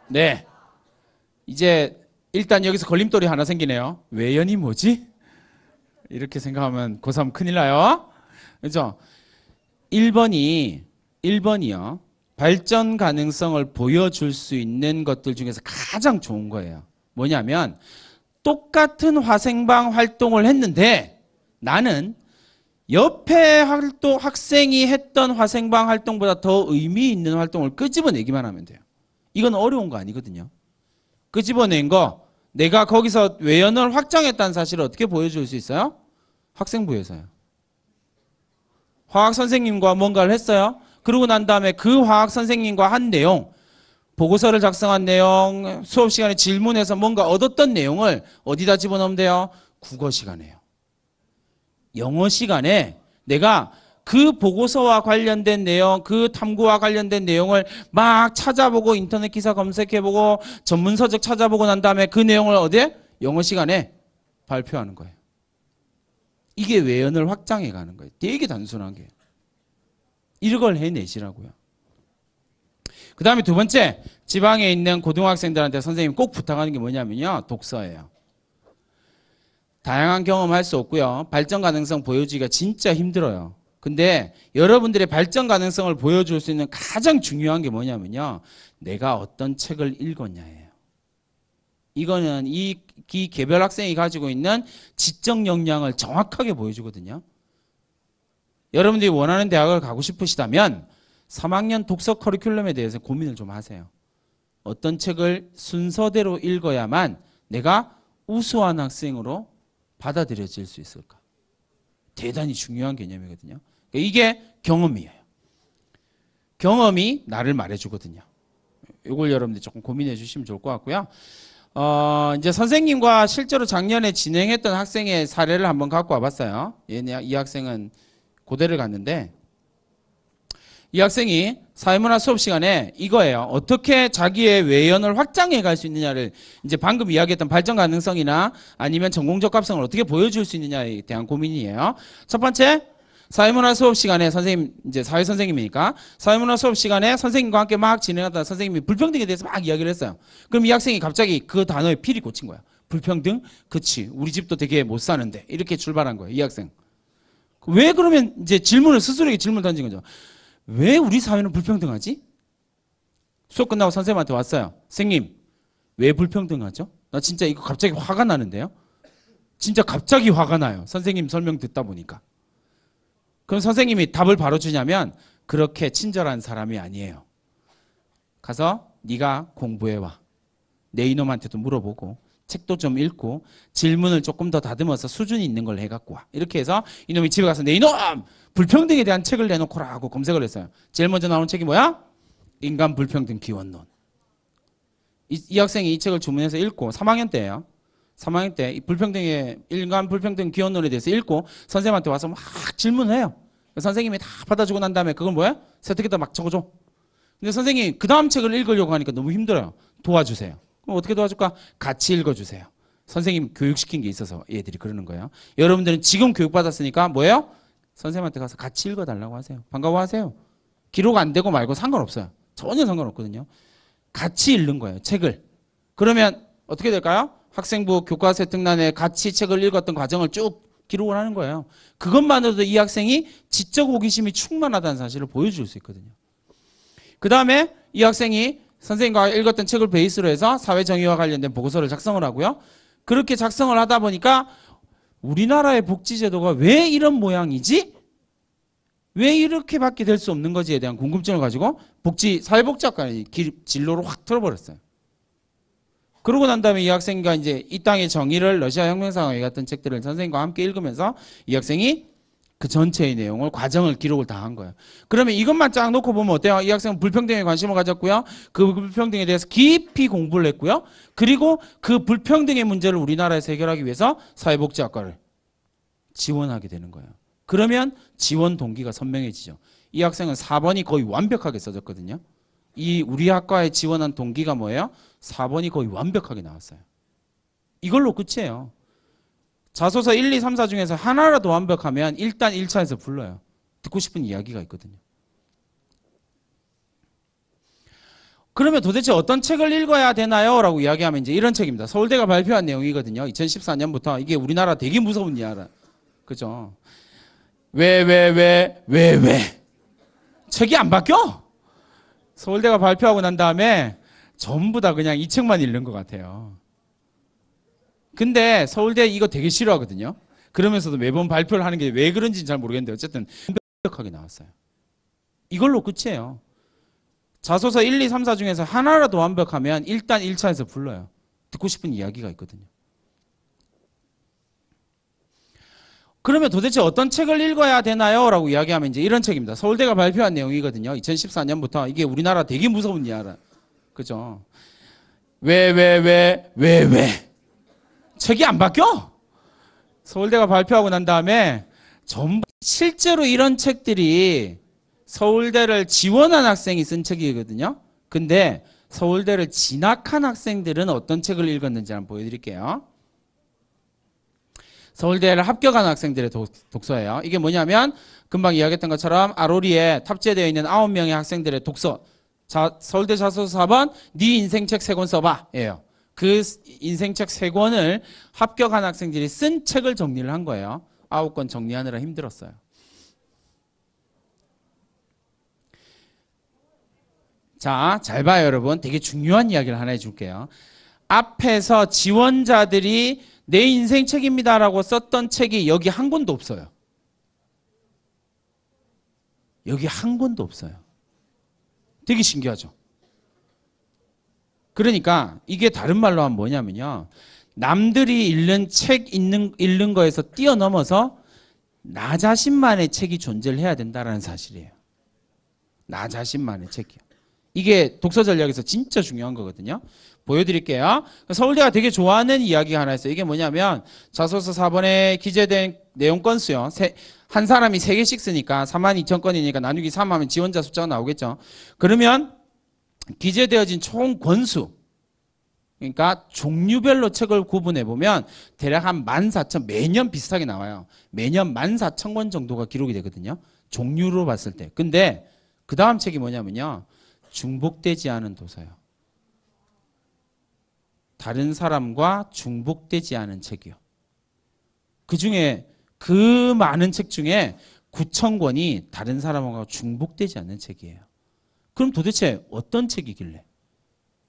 네. 이제 일단 여기서 걸림돌이 하나 생기네요. 외연이 뭐지? 이렇게 생각하면 고3 큰일 나요. 그죠? 1번이, 1번이요. 발전 가능성을 보여줄 수 있는 것들 중에서 가장 좋은 거예요. 뭐냐면 똑같은 화생방 활동을 했는데 나는 옆에 학생이 했던 화생방 활동보다 더 의미 있는 활동을 끄집어내기만 하면 돼요. 이건 어려운 거 아니거든요. 끄집어낸 그 거 내가 거기서 외연을 확장했다는 사실을 어떻게 보여줄 수 있어요? 학생부에서요. 화학 선생님과 뭔가를 했어요. 그러고 난 다음에 그 화학 선생님과 한 내용, 보고서를 작성한 내용, 수업 시간에 질문해서 뭔가 얻었던 내용을 어디다 집어넣으면 돼요? 국어 시간에요. 영어 시간에 내가 그 보고서와 관련된 내용, 그 탐구와 관련된 내용을 막 찾아보고 인터넷 기사 검색해보고 전문서적 찾아보고 난 다음에 그 내용을 어디에? 영어 시간에 발표하는 거예요. 이게 외연을 확장해 가는 거예요. 되게 단순한 게. 이걸 해내시라고요. 그 다음에 두 번째, 지방에 있는 고등학생들한테 선생님 꼭 부탁하는 게 뭐냐면요. 독서예요. 다양한 경험할 수 없고요. 발전 가능성 보여주기가 진짜 힘들어요. 근데 여러분들의 발전 가능성을 보여줄 수 있는 가장 중요한 게 뭐냐면요. 내가 어떤 책을 읽었냐예요. 이거는 이, 이 개별 학생이 가지고 있는 지적 역량을 정확하게 보여주거든요. 여러분들이 원하는 대학을 가고 싶으시다면 3학년 독서 커리큘럼에 대해서 고민을 좀 하세요. 어떤 책을 순서대로 읽어야만 내가 우수한 학생으로 받아들여질 수 있을까? 대단히 중요한 개념이거든요. 그러니까 이게 경험이에요. 경험이 나를 말해주거든요. 이걸 여러분들 조금 고민해 주시면 좋을 것 같고요. 어, 이제 선생님과 실제로 작년에 진행했던 학생의 사례를 한번 갖고 와봤어요. 얘네, 이 학생은 고대를 갔는데 이 학생이 사회문화 수업 시간에 이거예요. 어떻게 자기의 외연을 확장해 갈 수 있느냐를 이제 방금 이야기했던 발전 가능성이나 아니면 전공적 합성을 어떻게 보여줄 수 있느냐에 대한 고민이에요. 첫 번째, 사회문화 수업 시간에 선생님 이제 사회 선생님이니까 사회문화 수업 시간에 선생님과 함께 막 진행하다 선생님이 불평등에 대해서 막 이야기를 했어요. 그럼 이 학생이 갑자기 그 단어에 필이 꽂힌 거야. 불평등? 그치. 우리 집도 되게 못 사는데. 이렇게 출발한 거예요. 이 학생. 왜 그러면 이제 질문을 스스로에게 질문 던진 거죠. 왜 우리 사회는 불평등하지? 수업 끝나고 선생님한테 왔어요. 선생님, 왜 불평등하죠? 나 진짜 이거 갑자기 화가 나는데요. 진짜 갑자기 화가 나요. 선생님 설명 듣다 보니까. 그럼 선생님이 답을 바로 주냐면 그렇게 친절한 사람이 아니에요. 가서 네가 공부해 와. 내 이놈한테도 물어보고 책도 좀 읽고 질문을 조금 더 다듬어서 수준이 있는 걸 해갖고 와. 이렇게 해서 이놈이 집에 가서 내 이놈! 불평등에 대한 책을 내놓고라고 검색을 했어요. 제일 먼저 나온 책이 뭐야? 인간 불평등 기원론. 이, 이 학생이 이 책을 주문해서 읽고 3학년 때예요. 3학년 때 불평등의 일간 불평등 기원론에 대해서 읽고 선생님한테 와서 막 질문해요. 선생님이 다 받아주고 난 다음에 그걸 뭐야? 세탁기다 막 적어줘. 근데 선생님그 다음 책을 읽으려고 하니까 너무 힘들어요. 도와주세요. 그럼 어떻게 도와줄까? 같이 읽어주세요. 선생님 교육시킨 게 있어서 얘들이 그러는 거예요. 여러분들은 지금 교육받았으니까 뭐예요? 선생님한테 가서 같이 읽어달라고 하세요. 반가워하세요. 기록 안 되고 말고 상관없어요. 전혀 상관없거든요. 같이 읽는 거예요. 책을. 그러면 어떻게 될까요? 학생부 교과서 특란에 같이 책을 읽었던 과정을 쭉 기록을 하는 거예요. 그것만으로도 이 학생이 지적 호기심이 충만하다는 사실을 보여줄 수 있거든요. 그 다음에 이 학생이 선생님과 읽었던 책을 베이스로 해서 사회정의와 관련된 보고서를 작성을 하고요. 그렇게 작성을 하다 보니까 우리나라의 복지제도가 왜 이런 모양이지? 왜 이렇게밖에 될 수 없는 거지에 대한 궁금증을 가지고 복지 사회복지학과의 진로로 확 틀어버렸어요. 그러고 난 다음에 이 학생과 이제 이 땅의 정의를 러시아 혁명상황에 같은 책들을 선생님과 함께 읽으면서 이 학생이 그 전체의 내용을 과정을 기록을 다 한 거예요. 그러면 이것만 쫙 놓고 보면 어때요? 이 학생은 불평등에 관심을 가졌고요. 그 불평등에 대해서 깊이 공부를 했고요. 그리고 그 불평등의 문제를 우리나라에서 해결하기 위해서 사회복지학과를 지원하게 되는 거예요. 그러면 지원 동기가 선명해지죠. 이 학생은 4번이 거의 완벽하게 써졌거든요. 이 우리 학과에 지원한 동기가 뭐예요? 4번이 거의 완벽하게 나왔어요. 이걸로 끝이에요. 자소서 1, 2, 3, 4 중에서 하나라도 완벽하면 일단 1차에서 불러요. 듣고 싶은 이야기가 있거든요. 그러면 도대체 어떤 책을 읽어야 되나요? 라고 이야기하면 이제 이런 책입니다. 서울대가 발표한 내용이거든요. 2014년부터 이게 우리나라 되게 무서운 이야기. 그죠? 왜, 왜, 왜, 왜, 왜? 책이 안 바뀌어? 서울대가 발표하고 난 다음에 전부 다 그냥 이 책만 읽는 것 같아요. 근데 서울대 이거 되게 싫어하거든요. 그러면서도 매번 발표를 하는 게 왜 그런지는 잘 모르겠는데 어쨌든 완벽하게 나왔어요. 이걸로 끝이에요. 자소서 1, 2, 3, 4 중에서 하나라도 완벽하면 일단 1차에서 불러요. 듣고 싶은 이야기가 있거든요. 그러면 도대체 어떤 책을 읽어야 되나요? 라고 이야기하면 이제 이런 책입니다. 서울대가 발표한 내용이거든요. 2014년부터 이게 우리나라 되게 무서운 이 나라, 그죠? 왜, 왜, 왜, 왜, 왜? 책이 안 바뀌어? 서울대가 발표하고 난 다음에 전부 실제로 이런 책들이 서울대를 지원한 학생이 쓴 책이거든요. 근데 서울대를 진학한 학생들은 어떤 책을 읽었는지 한번 보여드릴게요. 서울대를 합격한 학생들의 독서예요. 이게 뭐냐면 금방 이야기했던 것처럼 아로리에 탑재되어 있는 9명의 학생들의 독서 자, 서울대 자소서 4번 네 인생책 3권 써봐 예요. 그 인생책 3권을 합격한 학생들이 쓴 책을 정리를 한 거예요. 9권 정리하느라 힘들었어요. 자, 잘 봐요, 여러분. 되게 중요한 이야기를 하나 해줄게요. 앞에서 지원자들이 내 인생 책입니다라고 썼던 책이 여기 한 권도 없어요. 여기 한 권도 없어요. 되게 신기하죠. 그러니까 이게 다른 말로 하면 뭐냐면요. 남들이 읽는 책 읽는, 읽는 거에서 뛰어넘어서 나 자신만의 책이 존재를 해야 된다라는 사실이에요. 나 자신만의 책이요. 이게 독서 전략에서 진짜 중요한 거거든요. 보여드릴게요. 서울대가 되게 좋아하는 이야기가 하나 있어요. 이게 뭐냐면 자소서 4번에 기재된 내용 건수요. 세, 한 사람이 3개씩 쓰니까 42,000건이니까 나누기 3 하면 지원자 숫자가 나오겠죠. 그러면 기재되어진 총 권수 그러니까 종류별로 책을 구분해 보면 대략 한 14,000 매년 비슷하게 나와요. 매년 14,000권 정도가 기록이 되거든요. 종류로 봤을 때. 근데 그 다음 책이 뭐냐면요. 중복되지 않은 도서요. 다른 사람과 중복되지 않은 책이요. 그 중에 그 많은 책 중에 9천 권이 다른 사람하고 중복되지 않는 책이에요. 그럼 도대체 어떤 책이길래?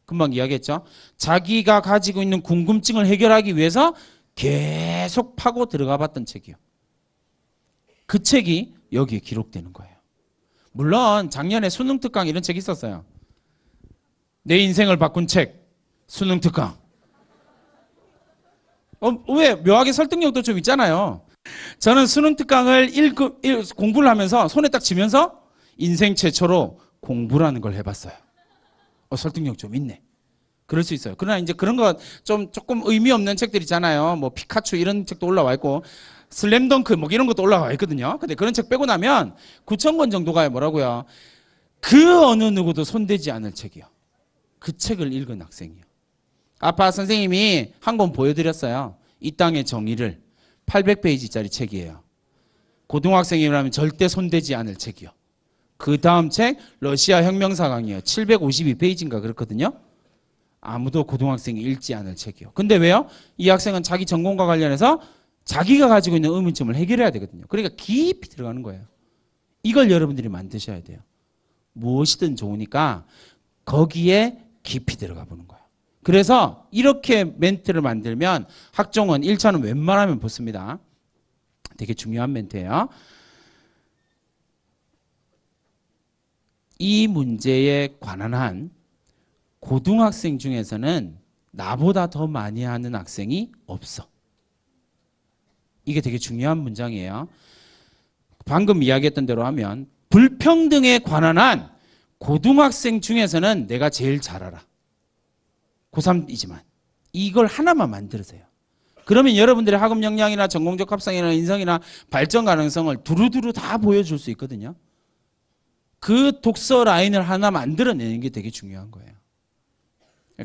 금방 이야기했죠. 자기가 가지고 있는 궁금증을 해결하기 위해서 계속 파고 들어가 봤던 책이요. 그 책이 여기에 기록되는 거예요. 물론 작년에 수능 특강 이런 책 있었어요. 내 인생을 바꾼 책, 수능 특강. 어, 왜 묘하게 설득력도 좀 있잖아요. 저는 수능 특강을 읽고, 공부를 하면서 손에 딱 쥐면서 인생 최초로 공부라는 걸 해봤어요. 어, 설득력 좀 있네. 그럴 수 있어요. 그러나 이제 그런 것 좀 조금 의미 없는 책들 있잖아요. 뭐 피카츄 이런 책도 올라와 있고 슬램덩크 뭐 이런 것도 올라와 있거든요. 근데 그런 책 빼고 나면 9천권 정도가 뭐라고요? 그 어느 누구도 손대지 않을 책이요. 그 책을 읽은 학생이요. 아빠 선생님이 한 권 보여드렸어요. 이 땅의 정의를. 800페이지짜리 책이에요. 고등학생이라면 절대 손대지 않을 책이요. 그 다음 책 러시아 혁명사 강이에요 752페이지인가 그렇거든요. 아무도 고등학생이 읽지 않을 책이요. 근데 왜요? 이 학생은 자기 전공과 관련해서 자기가 가지고 있는 의문점을 해결해야 되거든요. 그러니까 깊이 들어가는 거예요. 이걸 여러분들이 만드셔야 돼요. 무엇이든 좋으니까 거기에 깊이 들어가 보는 거예요. 그래서 이렇게 멘트를 만들면 학종은 1차는 웬만하면 붙습니다. 되게 중요한 멘트예요. 이 문제에 관한 한 고등학생 중에서는 나보다 더 많이 하는 학생이 없어. 이게 되게 중요한 문장이에요. 방금 이야기했던 대로 하면 불평등에 관한 한 고등학생 중에서는 내가 제일 잘 알아. 고3이지만 이걸 하나만 만들으세요. 그러면 여러분들의 학업 역량이나 전공적 합성이나 인성이나 발전 가능성을 두루두루 다 보여줄 수 있거든요. 그 독서 라인을 하나 만들어내는 게 되게 중요한 거예요.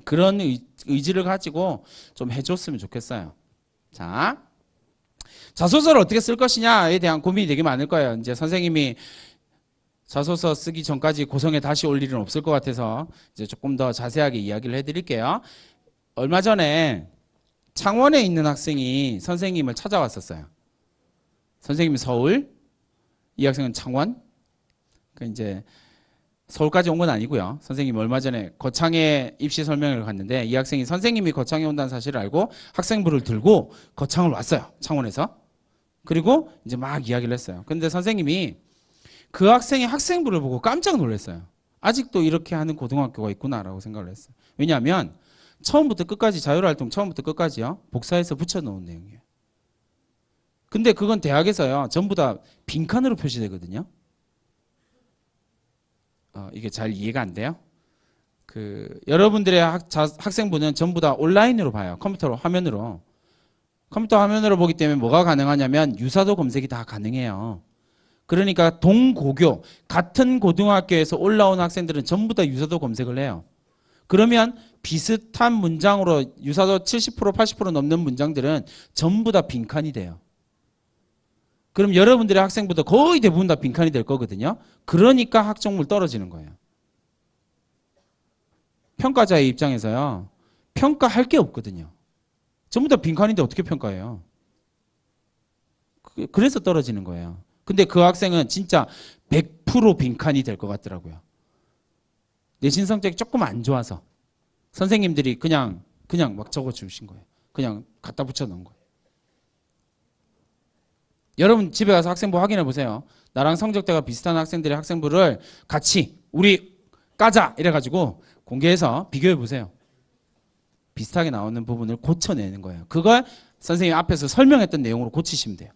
그런 의, 지를 가지고 좀 해줬으면 좋겠어요. 자. 자소서를 어떻게 쓸 것이냐에 대한 고민이 되게 많을 거예요. 이제 선생님이 자소서 쓰기 전까지 고성에 다시 올 일은 없을 것 같아서 이제 조금 더 자세하게 이야기를 해드릴게요. 얼마 전에 창원에 있는 학생이 선생님을 찾아왔었어요. 선생님이 서울, 이 학생은 창원. 그러 그러니까 이제 서울까지 온 건 아니고요. 선생님 얼마 전에 거창에 입시 설명회를 갔는데 이 학생이 선생님이 거창에 온다는 사실을 알고 학생부를 들고 거창을 왔어요. 창원에서. 그리고 이제 막 이야기를 했어요. 근데 선생님이 그학생이 학생부를 보고 깜짝 놀랐어요. 아직도 이렇게 하는 고등학교가 있구나라고 생각을 했어요. 왜냐하면 처음부터 끝까지 자율활동 처음부터 끝까지요. 복사해서 붙여놓은 내용이에요. 근데 그건 대학에서요. 전부 다 빈칸으로 표시되거든요. 어, 이게 잘 이해가 안 돼요. 그 여러분들의 학, 자, 학생부는 전부 다 온라인으로 봐요. 컴퓨터로 화면으로. 컴퓨터 화면으로 보기 때문에 뭐가 가능하냐면 유사도 검색이 다 가능해요. 그러니까 동고교 같은 고등학교에서 올라온 학생들은 전부 다 유사도 검색을 해요. 그러면 비슷한 문장으로 유사도 70% 80% 넘는 문장들은 전부 다 빈칸이 돼요. 그럼 여러분들의 학생부터 거의 대부분 다 빈칸이 될 거거든요. 그러니까 학종물 떨어지는 거예요. 평가자의 입장에서요. 평가할 게 없거든요. 전부 다 빈칸인데 어떻게 평가해요? 그, 그래서 떨어지는 거예요. 근데 그 학생은 진짜 100% 빈칸이 될 것 같더라고요. 내신 성적이 조금 안 좋아서 선생님들이 그냥 그냥 막 적어 주신 거예요. 그냥 갖다 붙여 놓은 거예요. 여러분 집에 가서 학생부 확인해 보세요. 나랑 성적대가 비슷한 학생들의 학생부를 같이 우리 까자 이래가지고 공개해서 비교해 보세요. 비슷하게 나오는 부분을 고쳐내는 거예요. 그걸 선생님 앞에서 설명했던 내용으로 고치시면 돼요.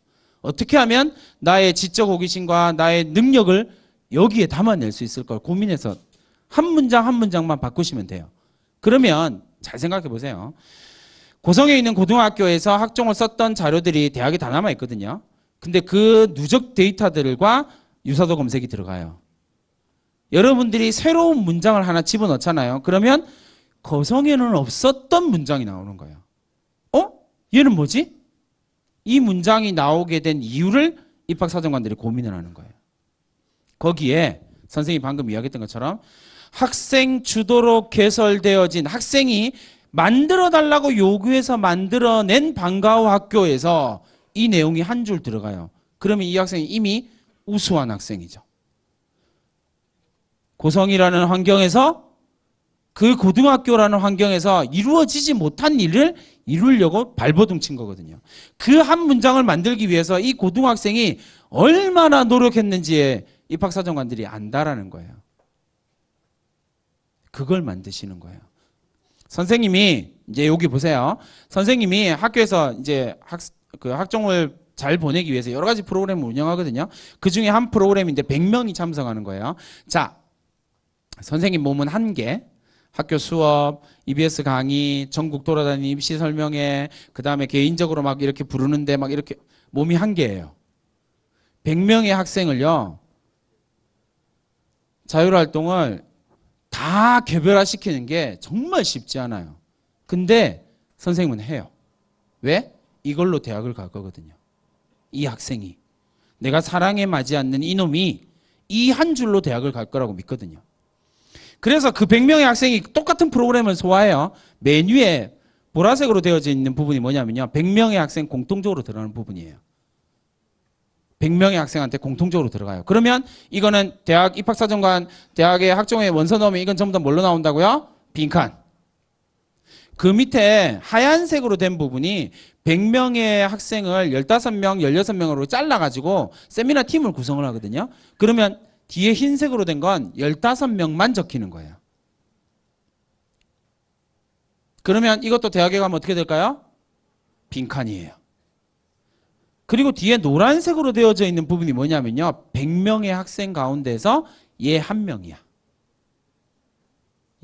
어떻게 하면 나의 지적 호기심과 나의 능력을 여기에 담아낼 수 있을 걸 고민해서 한 문장 한 문장만 바꾸시면 돼요. 그러면 잘 생각해 보세요. 고성에 있는 고등학교에서 학종을 썼던 자료들이 대학에 다 남아 있거든요. 근데 그 누적 데이터들과 유사도 검색이 들어가요. 여러분들이 새로운 문장을 하나 집어넣잖아요. 그러면 거성에는 없었던 문장이 나오는 거예요. 어? 얘는 뭐지? 이 문장이 나오게 된 이유를 입학사정관들이 고민을 하는 거예요. 거기에 선생님이 방금 이야기했던 것처럼 학생 주도로 개설되어진 학생이 만들어 달라고 요구해서 만들어낸 방과후 학교에서 이 내용이 한 줄 들어가요. 그러면 이 학생이 이미 우수한 학생이죠. 고성이라는 환경에서 그 고등학교라는 환경에서 이루어지지 못한 일을 이루려고 발버둥친 거거든요. 그 한 문장을 만들기 위해서 이 고등학생이 얼마나 노력했는지에 입학사정관들이 안다라는 거예요. 그걸 만드시는 거예요. 선생님이 이제 여기 보세요. 선생님이 학교에서 이제 학, 그 학종을 잘 보내기 위해서 여러 가지 프로그램을 운영하거든요. 그 중에 한 프로그램인데 100명이 참석하는 거예요. 자, 선생님 몸은 한 개, 학교 수업, EBS 강의, 전국 돌아다니는 입시 설명회, 그 다음에 개인적으로 막 이렇게 부르는데 막 이렇게 몸이 한계예요. 100명의 학생을요. 자율활동을 다 개별화시키는 게 정말 쉽지 않아요. 근데 선생님은 해요. 왜? 이걸로 대학을 갈 거거든요. 이 학생이. 내가 사랑에 맞지 않는 이놈이 이 한 줄로 대학을 갈 거라고 믿거든요. 그래서 그 100명의 학생이 똑같은 프로그램을 소화해요. 메뉴에 보라색으로 되어 있는 부분이 뭐냐면요. 100명의 학생 공통적으로 들어가는 부분이에요. 100명의 학생한테 공통적으로 들어가요. 그러면 이거는 대학 입학사정관, 대학의 학종의 원서 넣으면 이건 전부 다 뭘로 나온다고요? 빈칸. 그 밑에 하얀색으로 된 부분이 100명의 학생을 15명, 16명으로 잘라가지고 세미나 팀을 구성을 하거든요. 그러면 뒤에 흰색으로 된 건 15명만 적히는 거예요. 그러면 이것도 대학에 가면 어떻게 될까요? 빈칸이에요. 그리고 뒤에 노란색으로 되어져 있는 부분이 뭐냐면요. 100명의 학생 가운데서 얘 한 명이야.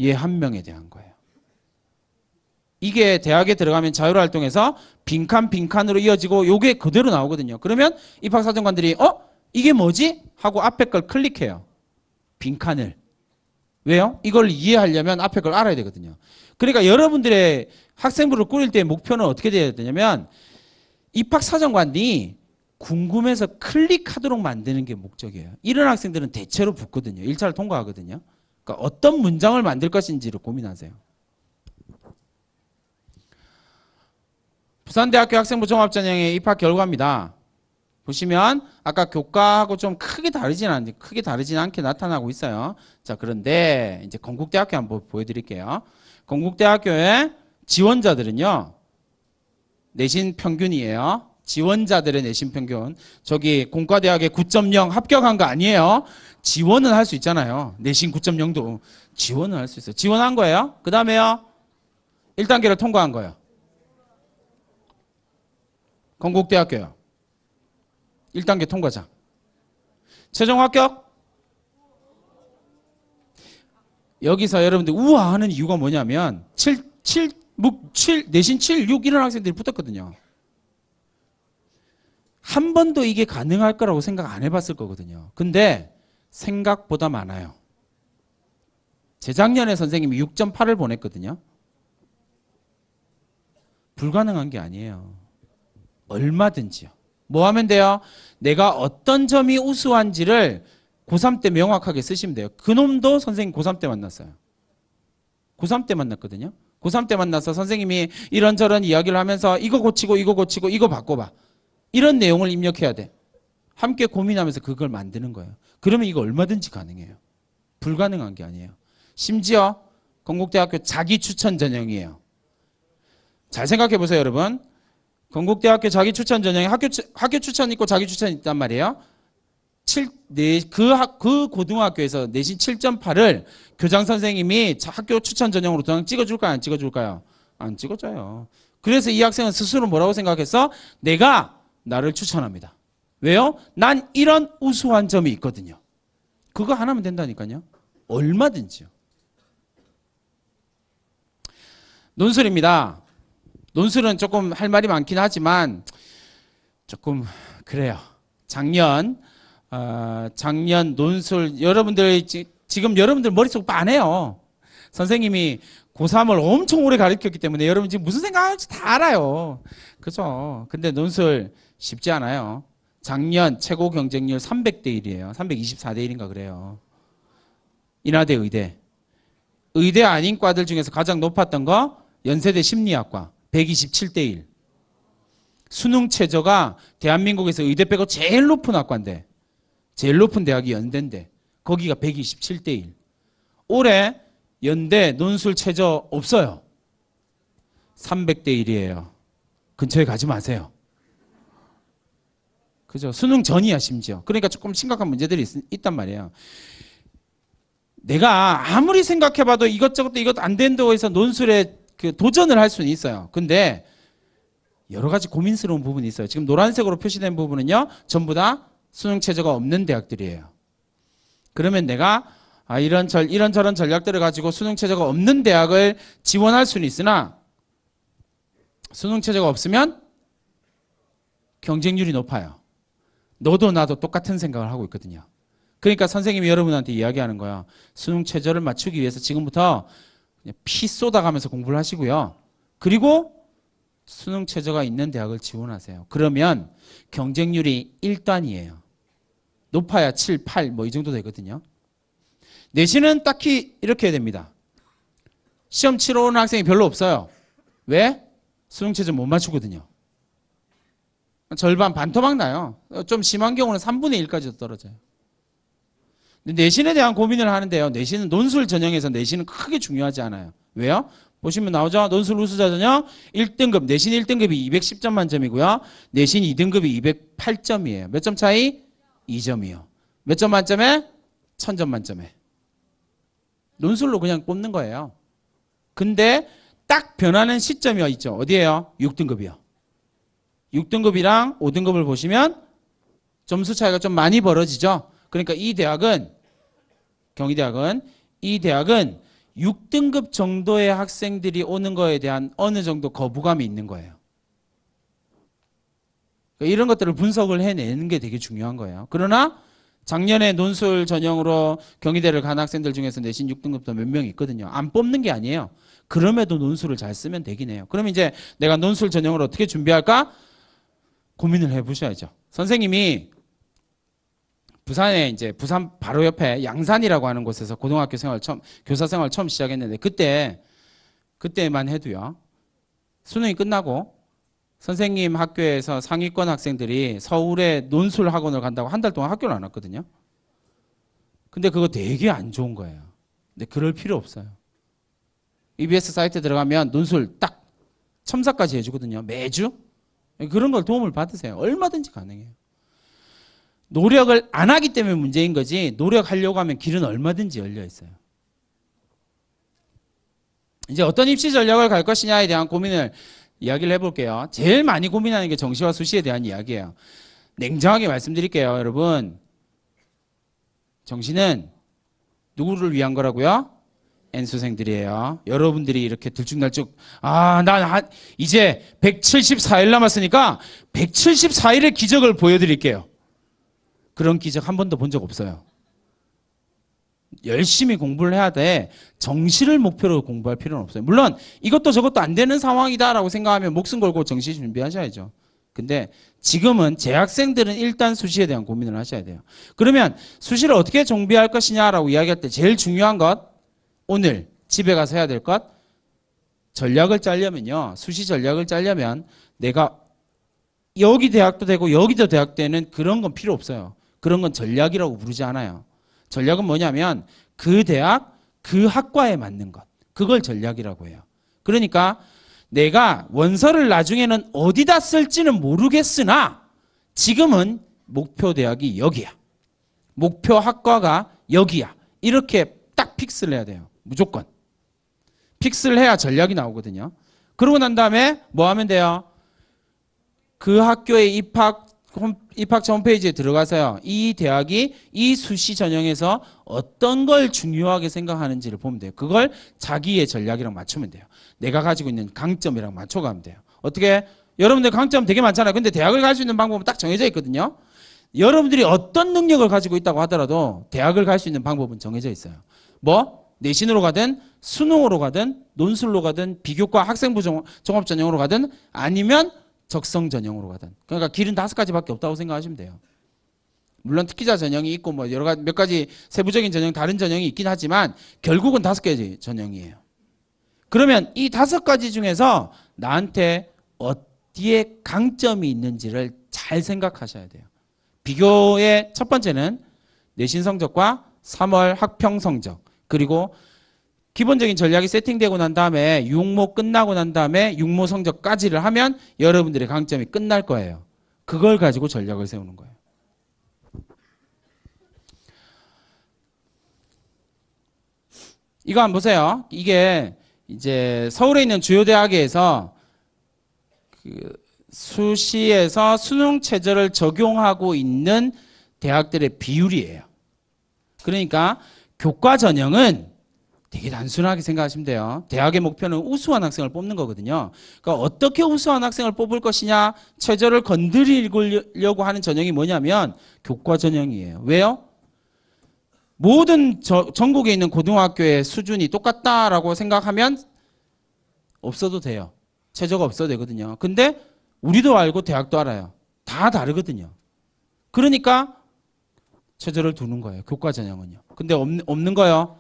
얘 한 명에 대한 거예요. 이게 대학에 들어가면 자율활동에서 빈칸 빈칸으로 이어지고 요게 그대로 나오거든요. 그러면 입학사정관들이 어? 이게 뭐지? 하고 앞에 걸 클릭해요. 빈칸을. 왜요? 이걸 이해하려면 앞에 걸 알아야 되거든요. 그러니까 여러분들의 학생부를 꾸릴 때 목표는 어떻게 되어야 되냐면 입학사정관이 궁금해서 클릭하도록 만드는 게 목적이에요. 이런 학생들은 대체로 붙거든요. 1차를 통과하거든요. 그러니까 어떤 문장을 만들 것인지를 고민하세요. 부산대학교 학생부 종합전형의 입학 결과입니다. 보시면 아까 교과하고 좀 크게 다르진 않 크게 다르진 않게 나타나고 있어요. 자, 그런데 이제 건국대학교 한번 보여드릴게요. 건국대학교의 지원자들은요. 내신 평균이에요. 지원자들의 내신 평균. 저기 공과대학에 9.0 합격한 거 아니에요. 지원은 할 수 있잖아요. 내신 9.0도 지원은 할수 있어요. 지원한 거예요. 그 다음에요. 1단계를 통과한 거예요. 건국대학교요. 1단계 통과자. 최종 합격? 여기서 여러분들 우와 하는 이유가 뭐냐면 7, 7, 묵, 7, 내신 7, 6 이런 학생들이 붙었거든요. 한 번도 이게 가능할 거라고 생각 안 해봤을 거거든요. 근데 생각보다 많아요. 재작년에 선생님이 6.8을 보냈거든요. 불가능한 게 아니에요. 얼마든지요. 뭐 하면 돼요? 내가 어떤 점이 우수한지를 고3 때 명확하게 쓰시면 돼요. 그놈도 선생님 고3 때 만났어요. 고3 때 만났거든요. 고3 때 만나서 선생님이 이런저런 이야기를 하면서 이거 고치고 이거 고치고 이거 바꿔봐. 이런 내용을 입력해야 돼. 함께 고민하면서 그걸 만드는 거예요. 그러면 이거 얼마든지 가능해요. 불가능한 게 아니에요. 심지어 건국대학교 자기 추천 전형이에요. 잘 생각해 보세요, 여러분. 건국대학교 자기 추천 전형에 학교, 학교 추천 있고 자기 추천 있단 말이에요. 7, 네, 그, 학, 그 고등학교에서 내신 7.8을 교장 선생님이 학교 추천 전형으로 전 찍어줄까요? 안 찍어줄까요? 안 찍어줘요. 그래서 이 학생은 스스로 뭐라고 생각해서 내가 나를 추천합니다. 왜요? 난 이런 우수한 점이 있거든요. 그거 하나면 된다니까요. 얼마든지요. 논술입니다. 논술은 조금 할 말이 많긴 하지만 조금 그래요. 작년 어, 작년 논술 여러분들 지금 여러분들 머릿속 빠네요. 선생님이 고3을 엄청 오래 가르쳤기 때문에 여러분 지금 무슨 생각하는지 다 알아요. 그죠? 근데 논술 쉽지 않아요. 작년 최고 경쟁률 300대 1이에요. 324대 1인가 그래요. 인하대 의대. 의대 아닌 과들 중에서 가장 높았던 거 연세대 심리학과. 127대 1. 수능 최저가 대한민국에서 의대 빼고 제일 높은 학과인데 제일 높은 대학이 연대인데 거기가 127대 1. 올해 연대 논술 최저 없어요. 300대 1이에요. 근처에 가지 마세요. 그죠? 수능 전이야 심지어. 그러니까 조금 심각한 문제들이 있, 단 말이에요. 내가 아무리 생각해봐도 이것저것 이것 도안 된다고 해서 논술에 그 도전을 할 수는 있어요. 근데 여러 가지 고민스러운 부분이 있어요. 지금 노란색으로 표시된 부분은요, 전부 다 수능 체제가 없는 대학들이에요. 그러면 내가 아, 이런 절, 이런 저런 전략들을 가지고 수능 체제가 없는 대학을 지원할 수는 있으나 수능 체제가 없으면 경쟁률이 높아요. 너도 나도 똑같은 생각을 하고 있거든요. 그러니까 선생님이 여러분한테 이야기하는 거야. 수능 체제를 맞추기 위해서 지금부터 피 쏟아가면서 공부를 하시고요. 그리고 수능 최저가 있는 대학을 지원하세요. 그러면 경쟁률이 1단이에요. 높아야 7, 8 뭐 이 정도 되거든요. 내신은 딱히 이렇게 해야 됩니다. 시험 치러 오는 학생이 별로 없어요. 왜? 수능 최저 못 맞추거든요. 절반 반토막 나요. 좀 심한 경우는 3분의 1까지도 떨어져요. 내신에 대한 고민을 하는데요. 내신은 논술 전형에서 내신은 크게 중요하지 않아요. 왜요? 보시면 나오죠. 논술 우수자 전형 1등급 내신 1등급이 210점 만점이고요. 내신 2등급이 208점이에요. 몇 점 차이? 2점이요. 몇 점 만점에? 1000점 만점에. 논술로 그냥 뽑는 거예요. 근데 딱 변하는 시점이 있죠. 어디예요? 6등급이요. 6등급이랑 5등급을 보시면 점수 차이가 좀 많이 벌어지죠. 그러니까 이 대학은 경희대학은 이 대학은 6등급 정도의 학생들이 오는 거에 대한 어느 정도 거부감이 있는 거예요. 그러니까 이런 것들을 분석을 해내는 게 되게 중요한 거예요. 그러나 작년에 논술 전형으로 경희대를 간 학생들 중에서 내신 6등급도 몇 명 있거든요. 안 뽑는 게 아니에요. 그럼에도 논술을 잘 쓰면 되긴 해요. 그럼 이제 내가 논술 전형을 어떻게 준비할까? 고민을 해보셔야죠. 선생님이 부산에 이제 부산 바로 옆에 양산이라고 하는 곳에서 고등학교 생활 처음 교사 생활 처음 시작했는데 그때 그때만 해도요 수능이 끝나고 선생님 학교에서 상위권 학생들이 서울에 논술 학원을 간다고 한 달 동안 학교를 안 왔거든요. 근데 그거 되게 안 좋은 거예요. 근데 그럴 필요 없어요. EBS 사이트 들어가면 논술 딱첨삭까지 해주거든요. 매주 그런 걸 도움을 받으세요. 얼마든지 가능해요. 노력을 안 하기 때문에 문제인 거지 노력하려고 하면 길은 얼마든지 열려 있어요. 이제 어떤 입시 전략을 갈 것이냐에 대한 고민을 이야기를 해볼게요. 제일 많이 고민하는 게 정시와 수시에 대한 이야기예요. 냉정하게 말씀드릴게요, 여러분. 정시는 누구를 위한 거라고요? N수생들이에요. 여러분들이 이렇게 들쭉날쭉, 아, 나 이제 174일 남았으니까 174일의 기적을 보여드릴게요. 그런 기적 한 번도 본 적 없어요. 열심히 공부를 해야 돼. 정시를 목표로 공부할 필요는 없어요. 물론 이것도 저것도 안 되는 상황이다라고 생각하면 목숨 걸고 정시 준비하셔야죠. 근데 지금은 재학생들은 일단 수시에 대한 고민을 하셔야 돼요. 그러면 수시를 어떻게 정비할 것이냐라고 이야기할 때 제일 중요한 것 오늘 집에 가서 해야 될 것 전략을 짜려면요. 수시 전략을 짜려면 내가 여기 대학도 되고 여기도 대학 되는 그런 건 필요 없어요. 그런 건 전략이라고 부르지 않아요. 전략은 뭐냐면 그 대학, 그 학과에 맞는 것. 그걸 전략이라고 해요. 그러니까 내가 원서를 나중에는 어디다 쓸지는 모르겠으나 지금은 목표 대학이 여기야. 목표 학과가 여기야. 이렇게 딱 픽스를 해야 돼요. 무조건. 픽스를 해야 전략이 나오거든요. 그러고 난 다음에 뭐 하면 돼요? 그 학교에 입학 입학처 홈페이지에 들어가서요. 이 대학이 이 수시 전형에서 어떤 걸 중요하게 생각하는지를 보면 돼요. 그걸 자기의 전략이랑 맞추면 돼요. 내가 가지고 있는 강점이랑 맞춰가면 돼요. 어떻게? 여러분들 강점 되게 많잖아요. 근데 대학을 갈 수 있는 방법은 딱 정해져 있거든요. 여러분들이 어떤 능력을 가지고 있다고 하더라도 대학을 갈 수 있는 방법은 정해져 있어요. 뭐? 내신으로 가든 수능으로 가든 논술로 가든 비교과 학생부 종합전형으로 가든 아니면 적성 전형으로 가든. 그러니까 길은 다섯 가지밖에 없다고 생각하시면 돼요. 물론 특기자 전형이 있고 뭐 여러 가지 몇 가지 세부적인 전형 다른 전형이 있긴 하지만 결국은 다섯 가지 전형이에요. 그러면 이 다섯 가지 중에서 나한테 어디에 강점이 있는지를 잘 생각하셔야 돼요. 비교의 첫 번째는 내신 성적과 3월 학평 성적 그리고 기본적인 전략이 세팅되고 난 다음에 육모 끝나고 난 다음에 육모 성적까지를 하면 여러분들의 강점이 끝날 거예요. 그걸 가지고 전략을 세우는 거예요. 이거 한번 보세요. 이게 이제 서울에 있는 주요 대학에서 그 수시에서 수능 체제를 적용하고 있는 대학들의 비율이에요. 그러니까 교과 전형은 되게 단순하게 생각하시면 돼요. 대학의 목표는 우수한 학생을 뽑는 거거든요. 그러니까 어떻게 우수한 학생을 뽑을 것이냐, 최저를 건드리려고 하는 전형이 뭐냐면 교과 전형이에요. 왜요? 모든 저, 전국에 있는 고등학교의 수준이 똑같다라고 생각하면 없어도 돼요. 최저가 없어도 되거든요. 근데 우리도 알고 대학도 알아요. 다 다르거든요. 그러니까 최저를 두는 거예요. 교과 전형은요. 근데 없 없는 거예요.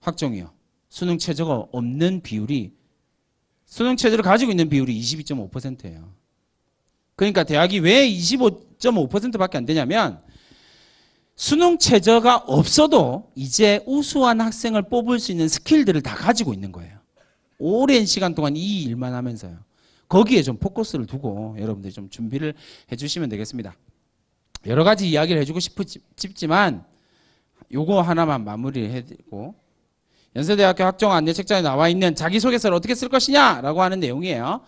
확정이요. 수능 최저가 없는 비율이 수능 최저를 가지고 있는 비율이 22.5%예요. 그러니까 대학이 왜 25.5%밖에 안 되냐면 수능 최저가 없어도 이제 우수한 학생을 뽑을 수 있는 스킬들을 다 가지고 있는 거예요. 오랜 시간 동안 이 일만 하면서요. 거기에 좀 포커스를 두고 여러분들이 좀 준비를 해주시면 되겠습니다. 여러 가지 이야기를 해주고 싶지만 요거 하나만 마무리를 해드리고 연세대학교 학종 안내 책장에 나와 있는 자기소개서를 어떻게 쓸 것이냐라고 하는 내용이에요.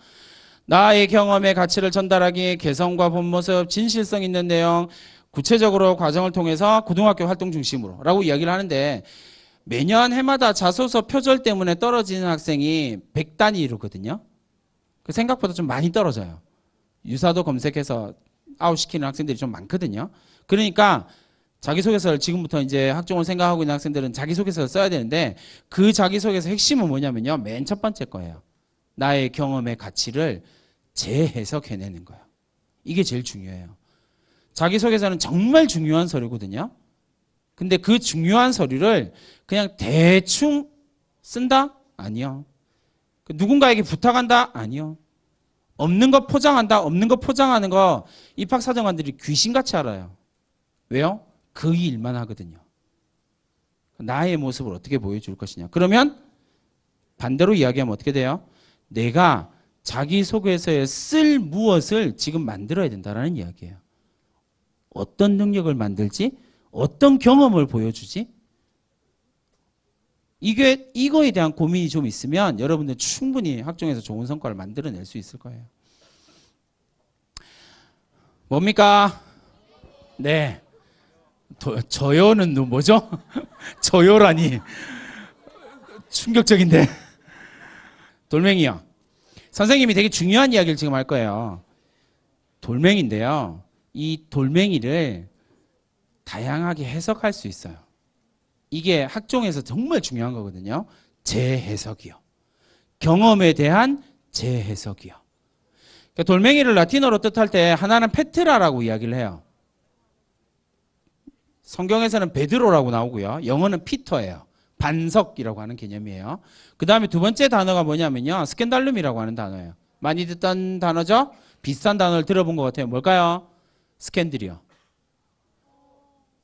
나의 경험의 가치를 전달하기 개성과 본모습, 진실성 있는 내용, 구체적으로 과정을 통해서 고등학교 활동 중심으로 라고 이야기를 하는데 매년 해마다 자소서 표절 때문에 떨어지는 학생이 100단위로거든요. 그 생각보다 좀 많이 떨어져요. 유사도 검색해서 아웃시키는 학생들이 좀 많거든요. 그러니까 자기소개서를 지금부터 이제 학종을 생각하고 있는 학생들은 자기소개서를 써야 되는데 그 자기소개서 핵심은 뭐냐면요. 맨 첫 번째 거예요. 나의 경험의 가치를 재해석해내는 거예요. 이게 제일 중요해요. 자기소개서는 정말 중요한 서류거든요. 근데 그 중요한 서류를 그냥 대충 쓴다? 아니요. 그 누군가에게 부탁한다? 아니요. 없는 거 포장한다? 없는 거 포장하는 거 입학사정관들이 귀신같이 알아요. 왜요? 그 일만 하거든요. 나의 모습을 어떻게 보여줄 것이냐. 그러면 반대로 이야기하면 어떻게 돼요? 내가 자기 속에서의 쓸 무엇을 지금 만들어야 된다라는 이야기예요. 어떤 능력을 만들지? 어떤 경험을 보여주지? 이게 이거에 대한 고민이 좀 있으면 여러분들 충분히 학종에서 좋은 성과를 만들어낼 수 있을 거예요. 뭡니까? 네. 도, 저요는 뭐죠? 저요라니. 충격적인데. 돌멩이요. 선생님이 되게 중요한 이야기를 지금 할 거예요. 돌멩인데요. 이 돌멩이를 다양하게 해석할 수 있어요. 이게 학종에서 정말 중요한 거거든요. 재해석이요. 경험에 대한 재해석이요. 그러니까 돌멩이를 라틴어로 뜻할 때 하나는 페트라라고 이야기를 해요. 성경에서는 베드로라고 나오고요. 영어는 피터예요. 반석이라고 하는 개념이에요. 그 다음에 두 번째 단어가 뭐냐면요. 스캔달룸이라고 하는 단어예요. 많이 듣던 단어죠? 비싼 단어를 들어본 것 같아요. 뭘까요? 스캔들이요.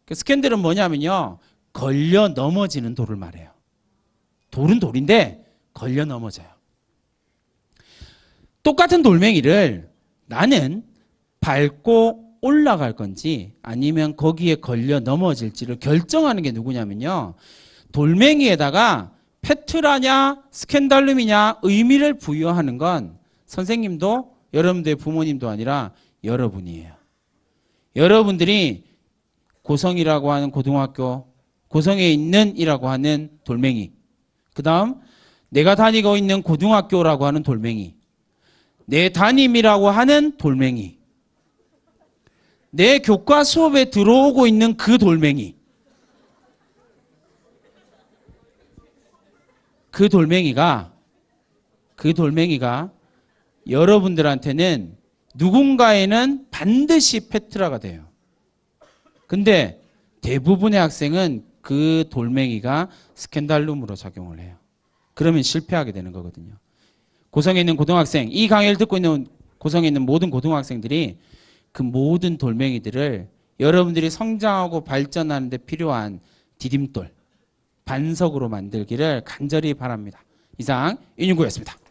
그 스캔들은 뭐냐면요. 걸려 넘어지는 돌을 말해요. 돌은 돌인데 걸려 넘어져요. 똑같은 돌멩이를 나는 밟고 올라갈 건지 아니면 거기에 걸려 넘어질지를 결정하는 게 누구냐면요. 돌멩이에다가 페트라냐 스캔달름이냐 의미를 부여하는 건 선생님도 여러분들의 부모님도 아니라 여러분이에요. 여러분들이 고성이라고 하는 고등학교, 고성에 있는이라고 하는 돌멩이. 그 다음 내가 다니고 있는 고등학교라고 하는 돌멩이. 내 담임이라고 하는 돌멩이. 내 교과 수업에 들어오고 있는 그 돌멩이 그 돌멩이가 그 돌멩이가 여러분들한테는 누군가에는 반드시 페트라가 돼요. 근데 대부분의 학생은 그 돌멩이가 스캔달룸으로 작용을 해요. 그러면 실패하게 되는 거거든요. 고성에 있는 고등학생, 이 강의를 듣고 있는 고성에 있는 모든 고등학생들이 그 모든 돌멩이들을 여러분들이 성장하고 발전하는 데 필요한 디딤돌, 반석으로 만들기를 간절히 바랍니다. 이상 윤구였습니다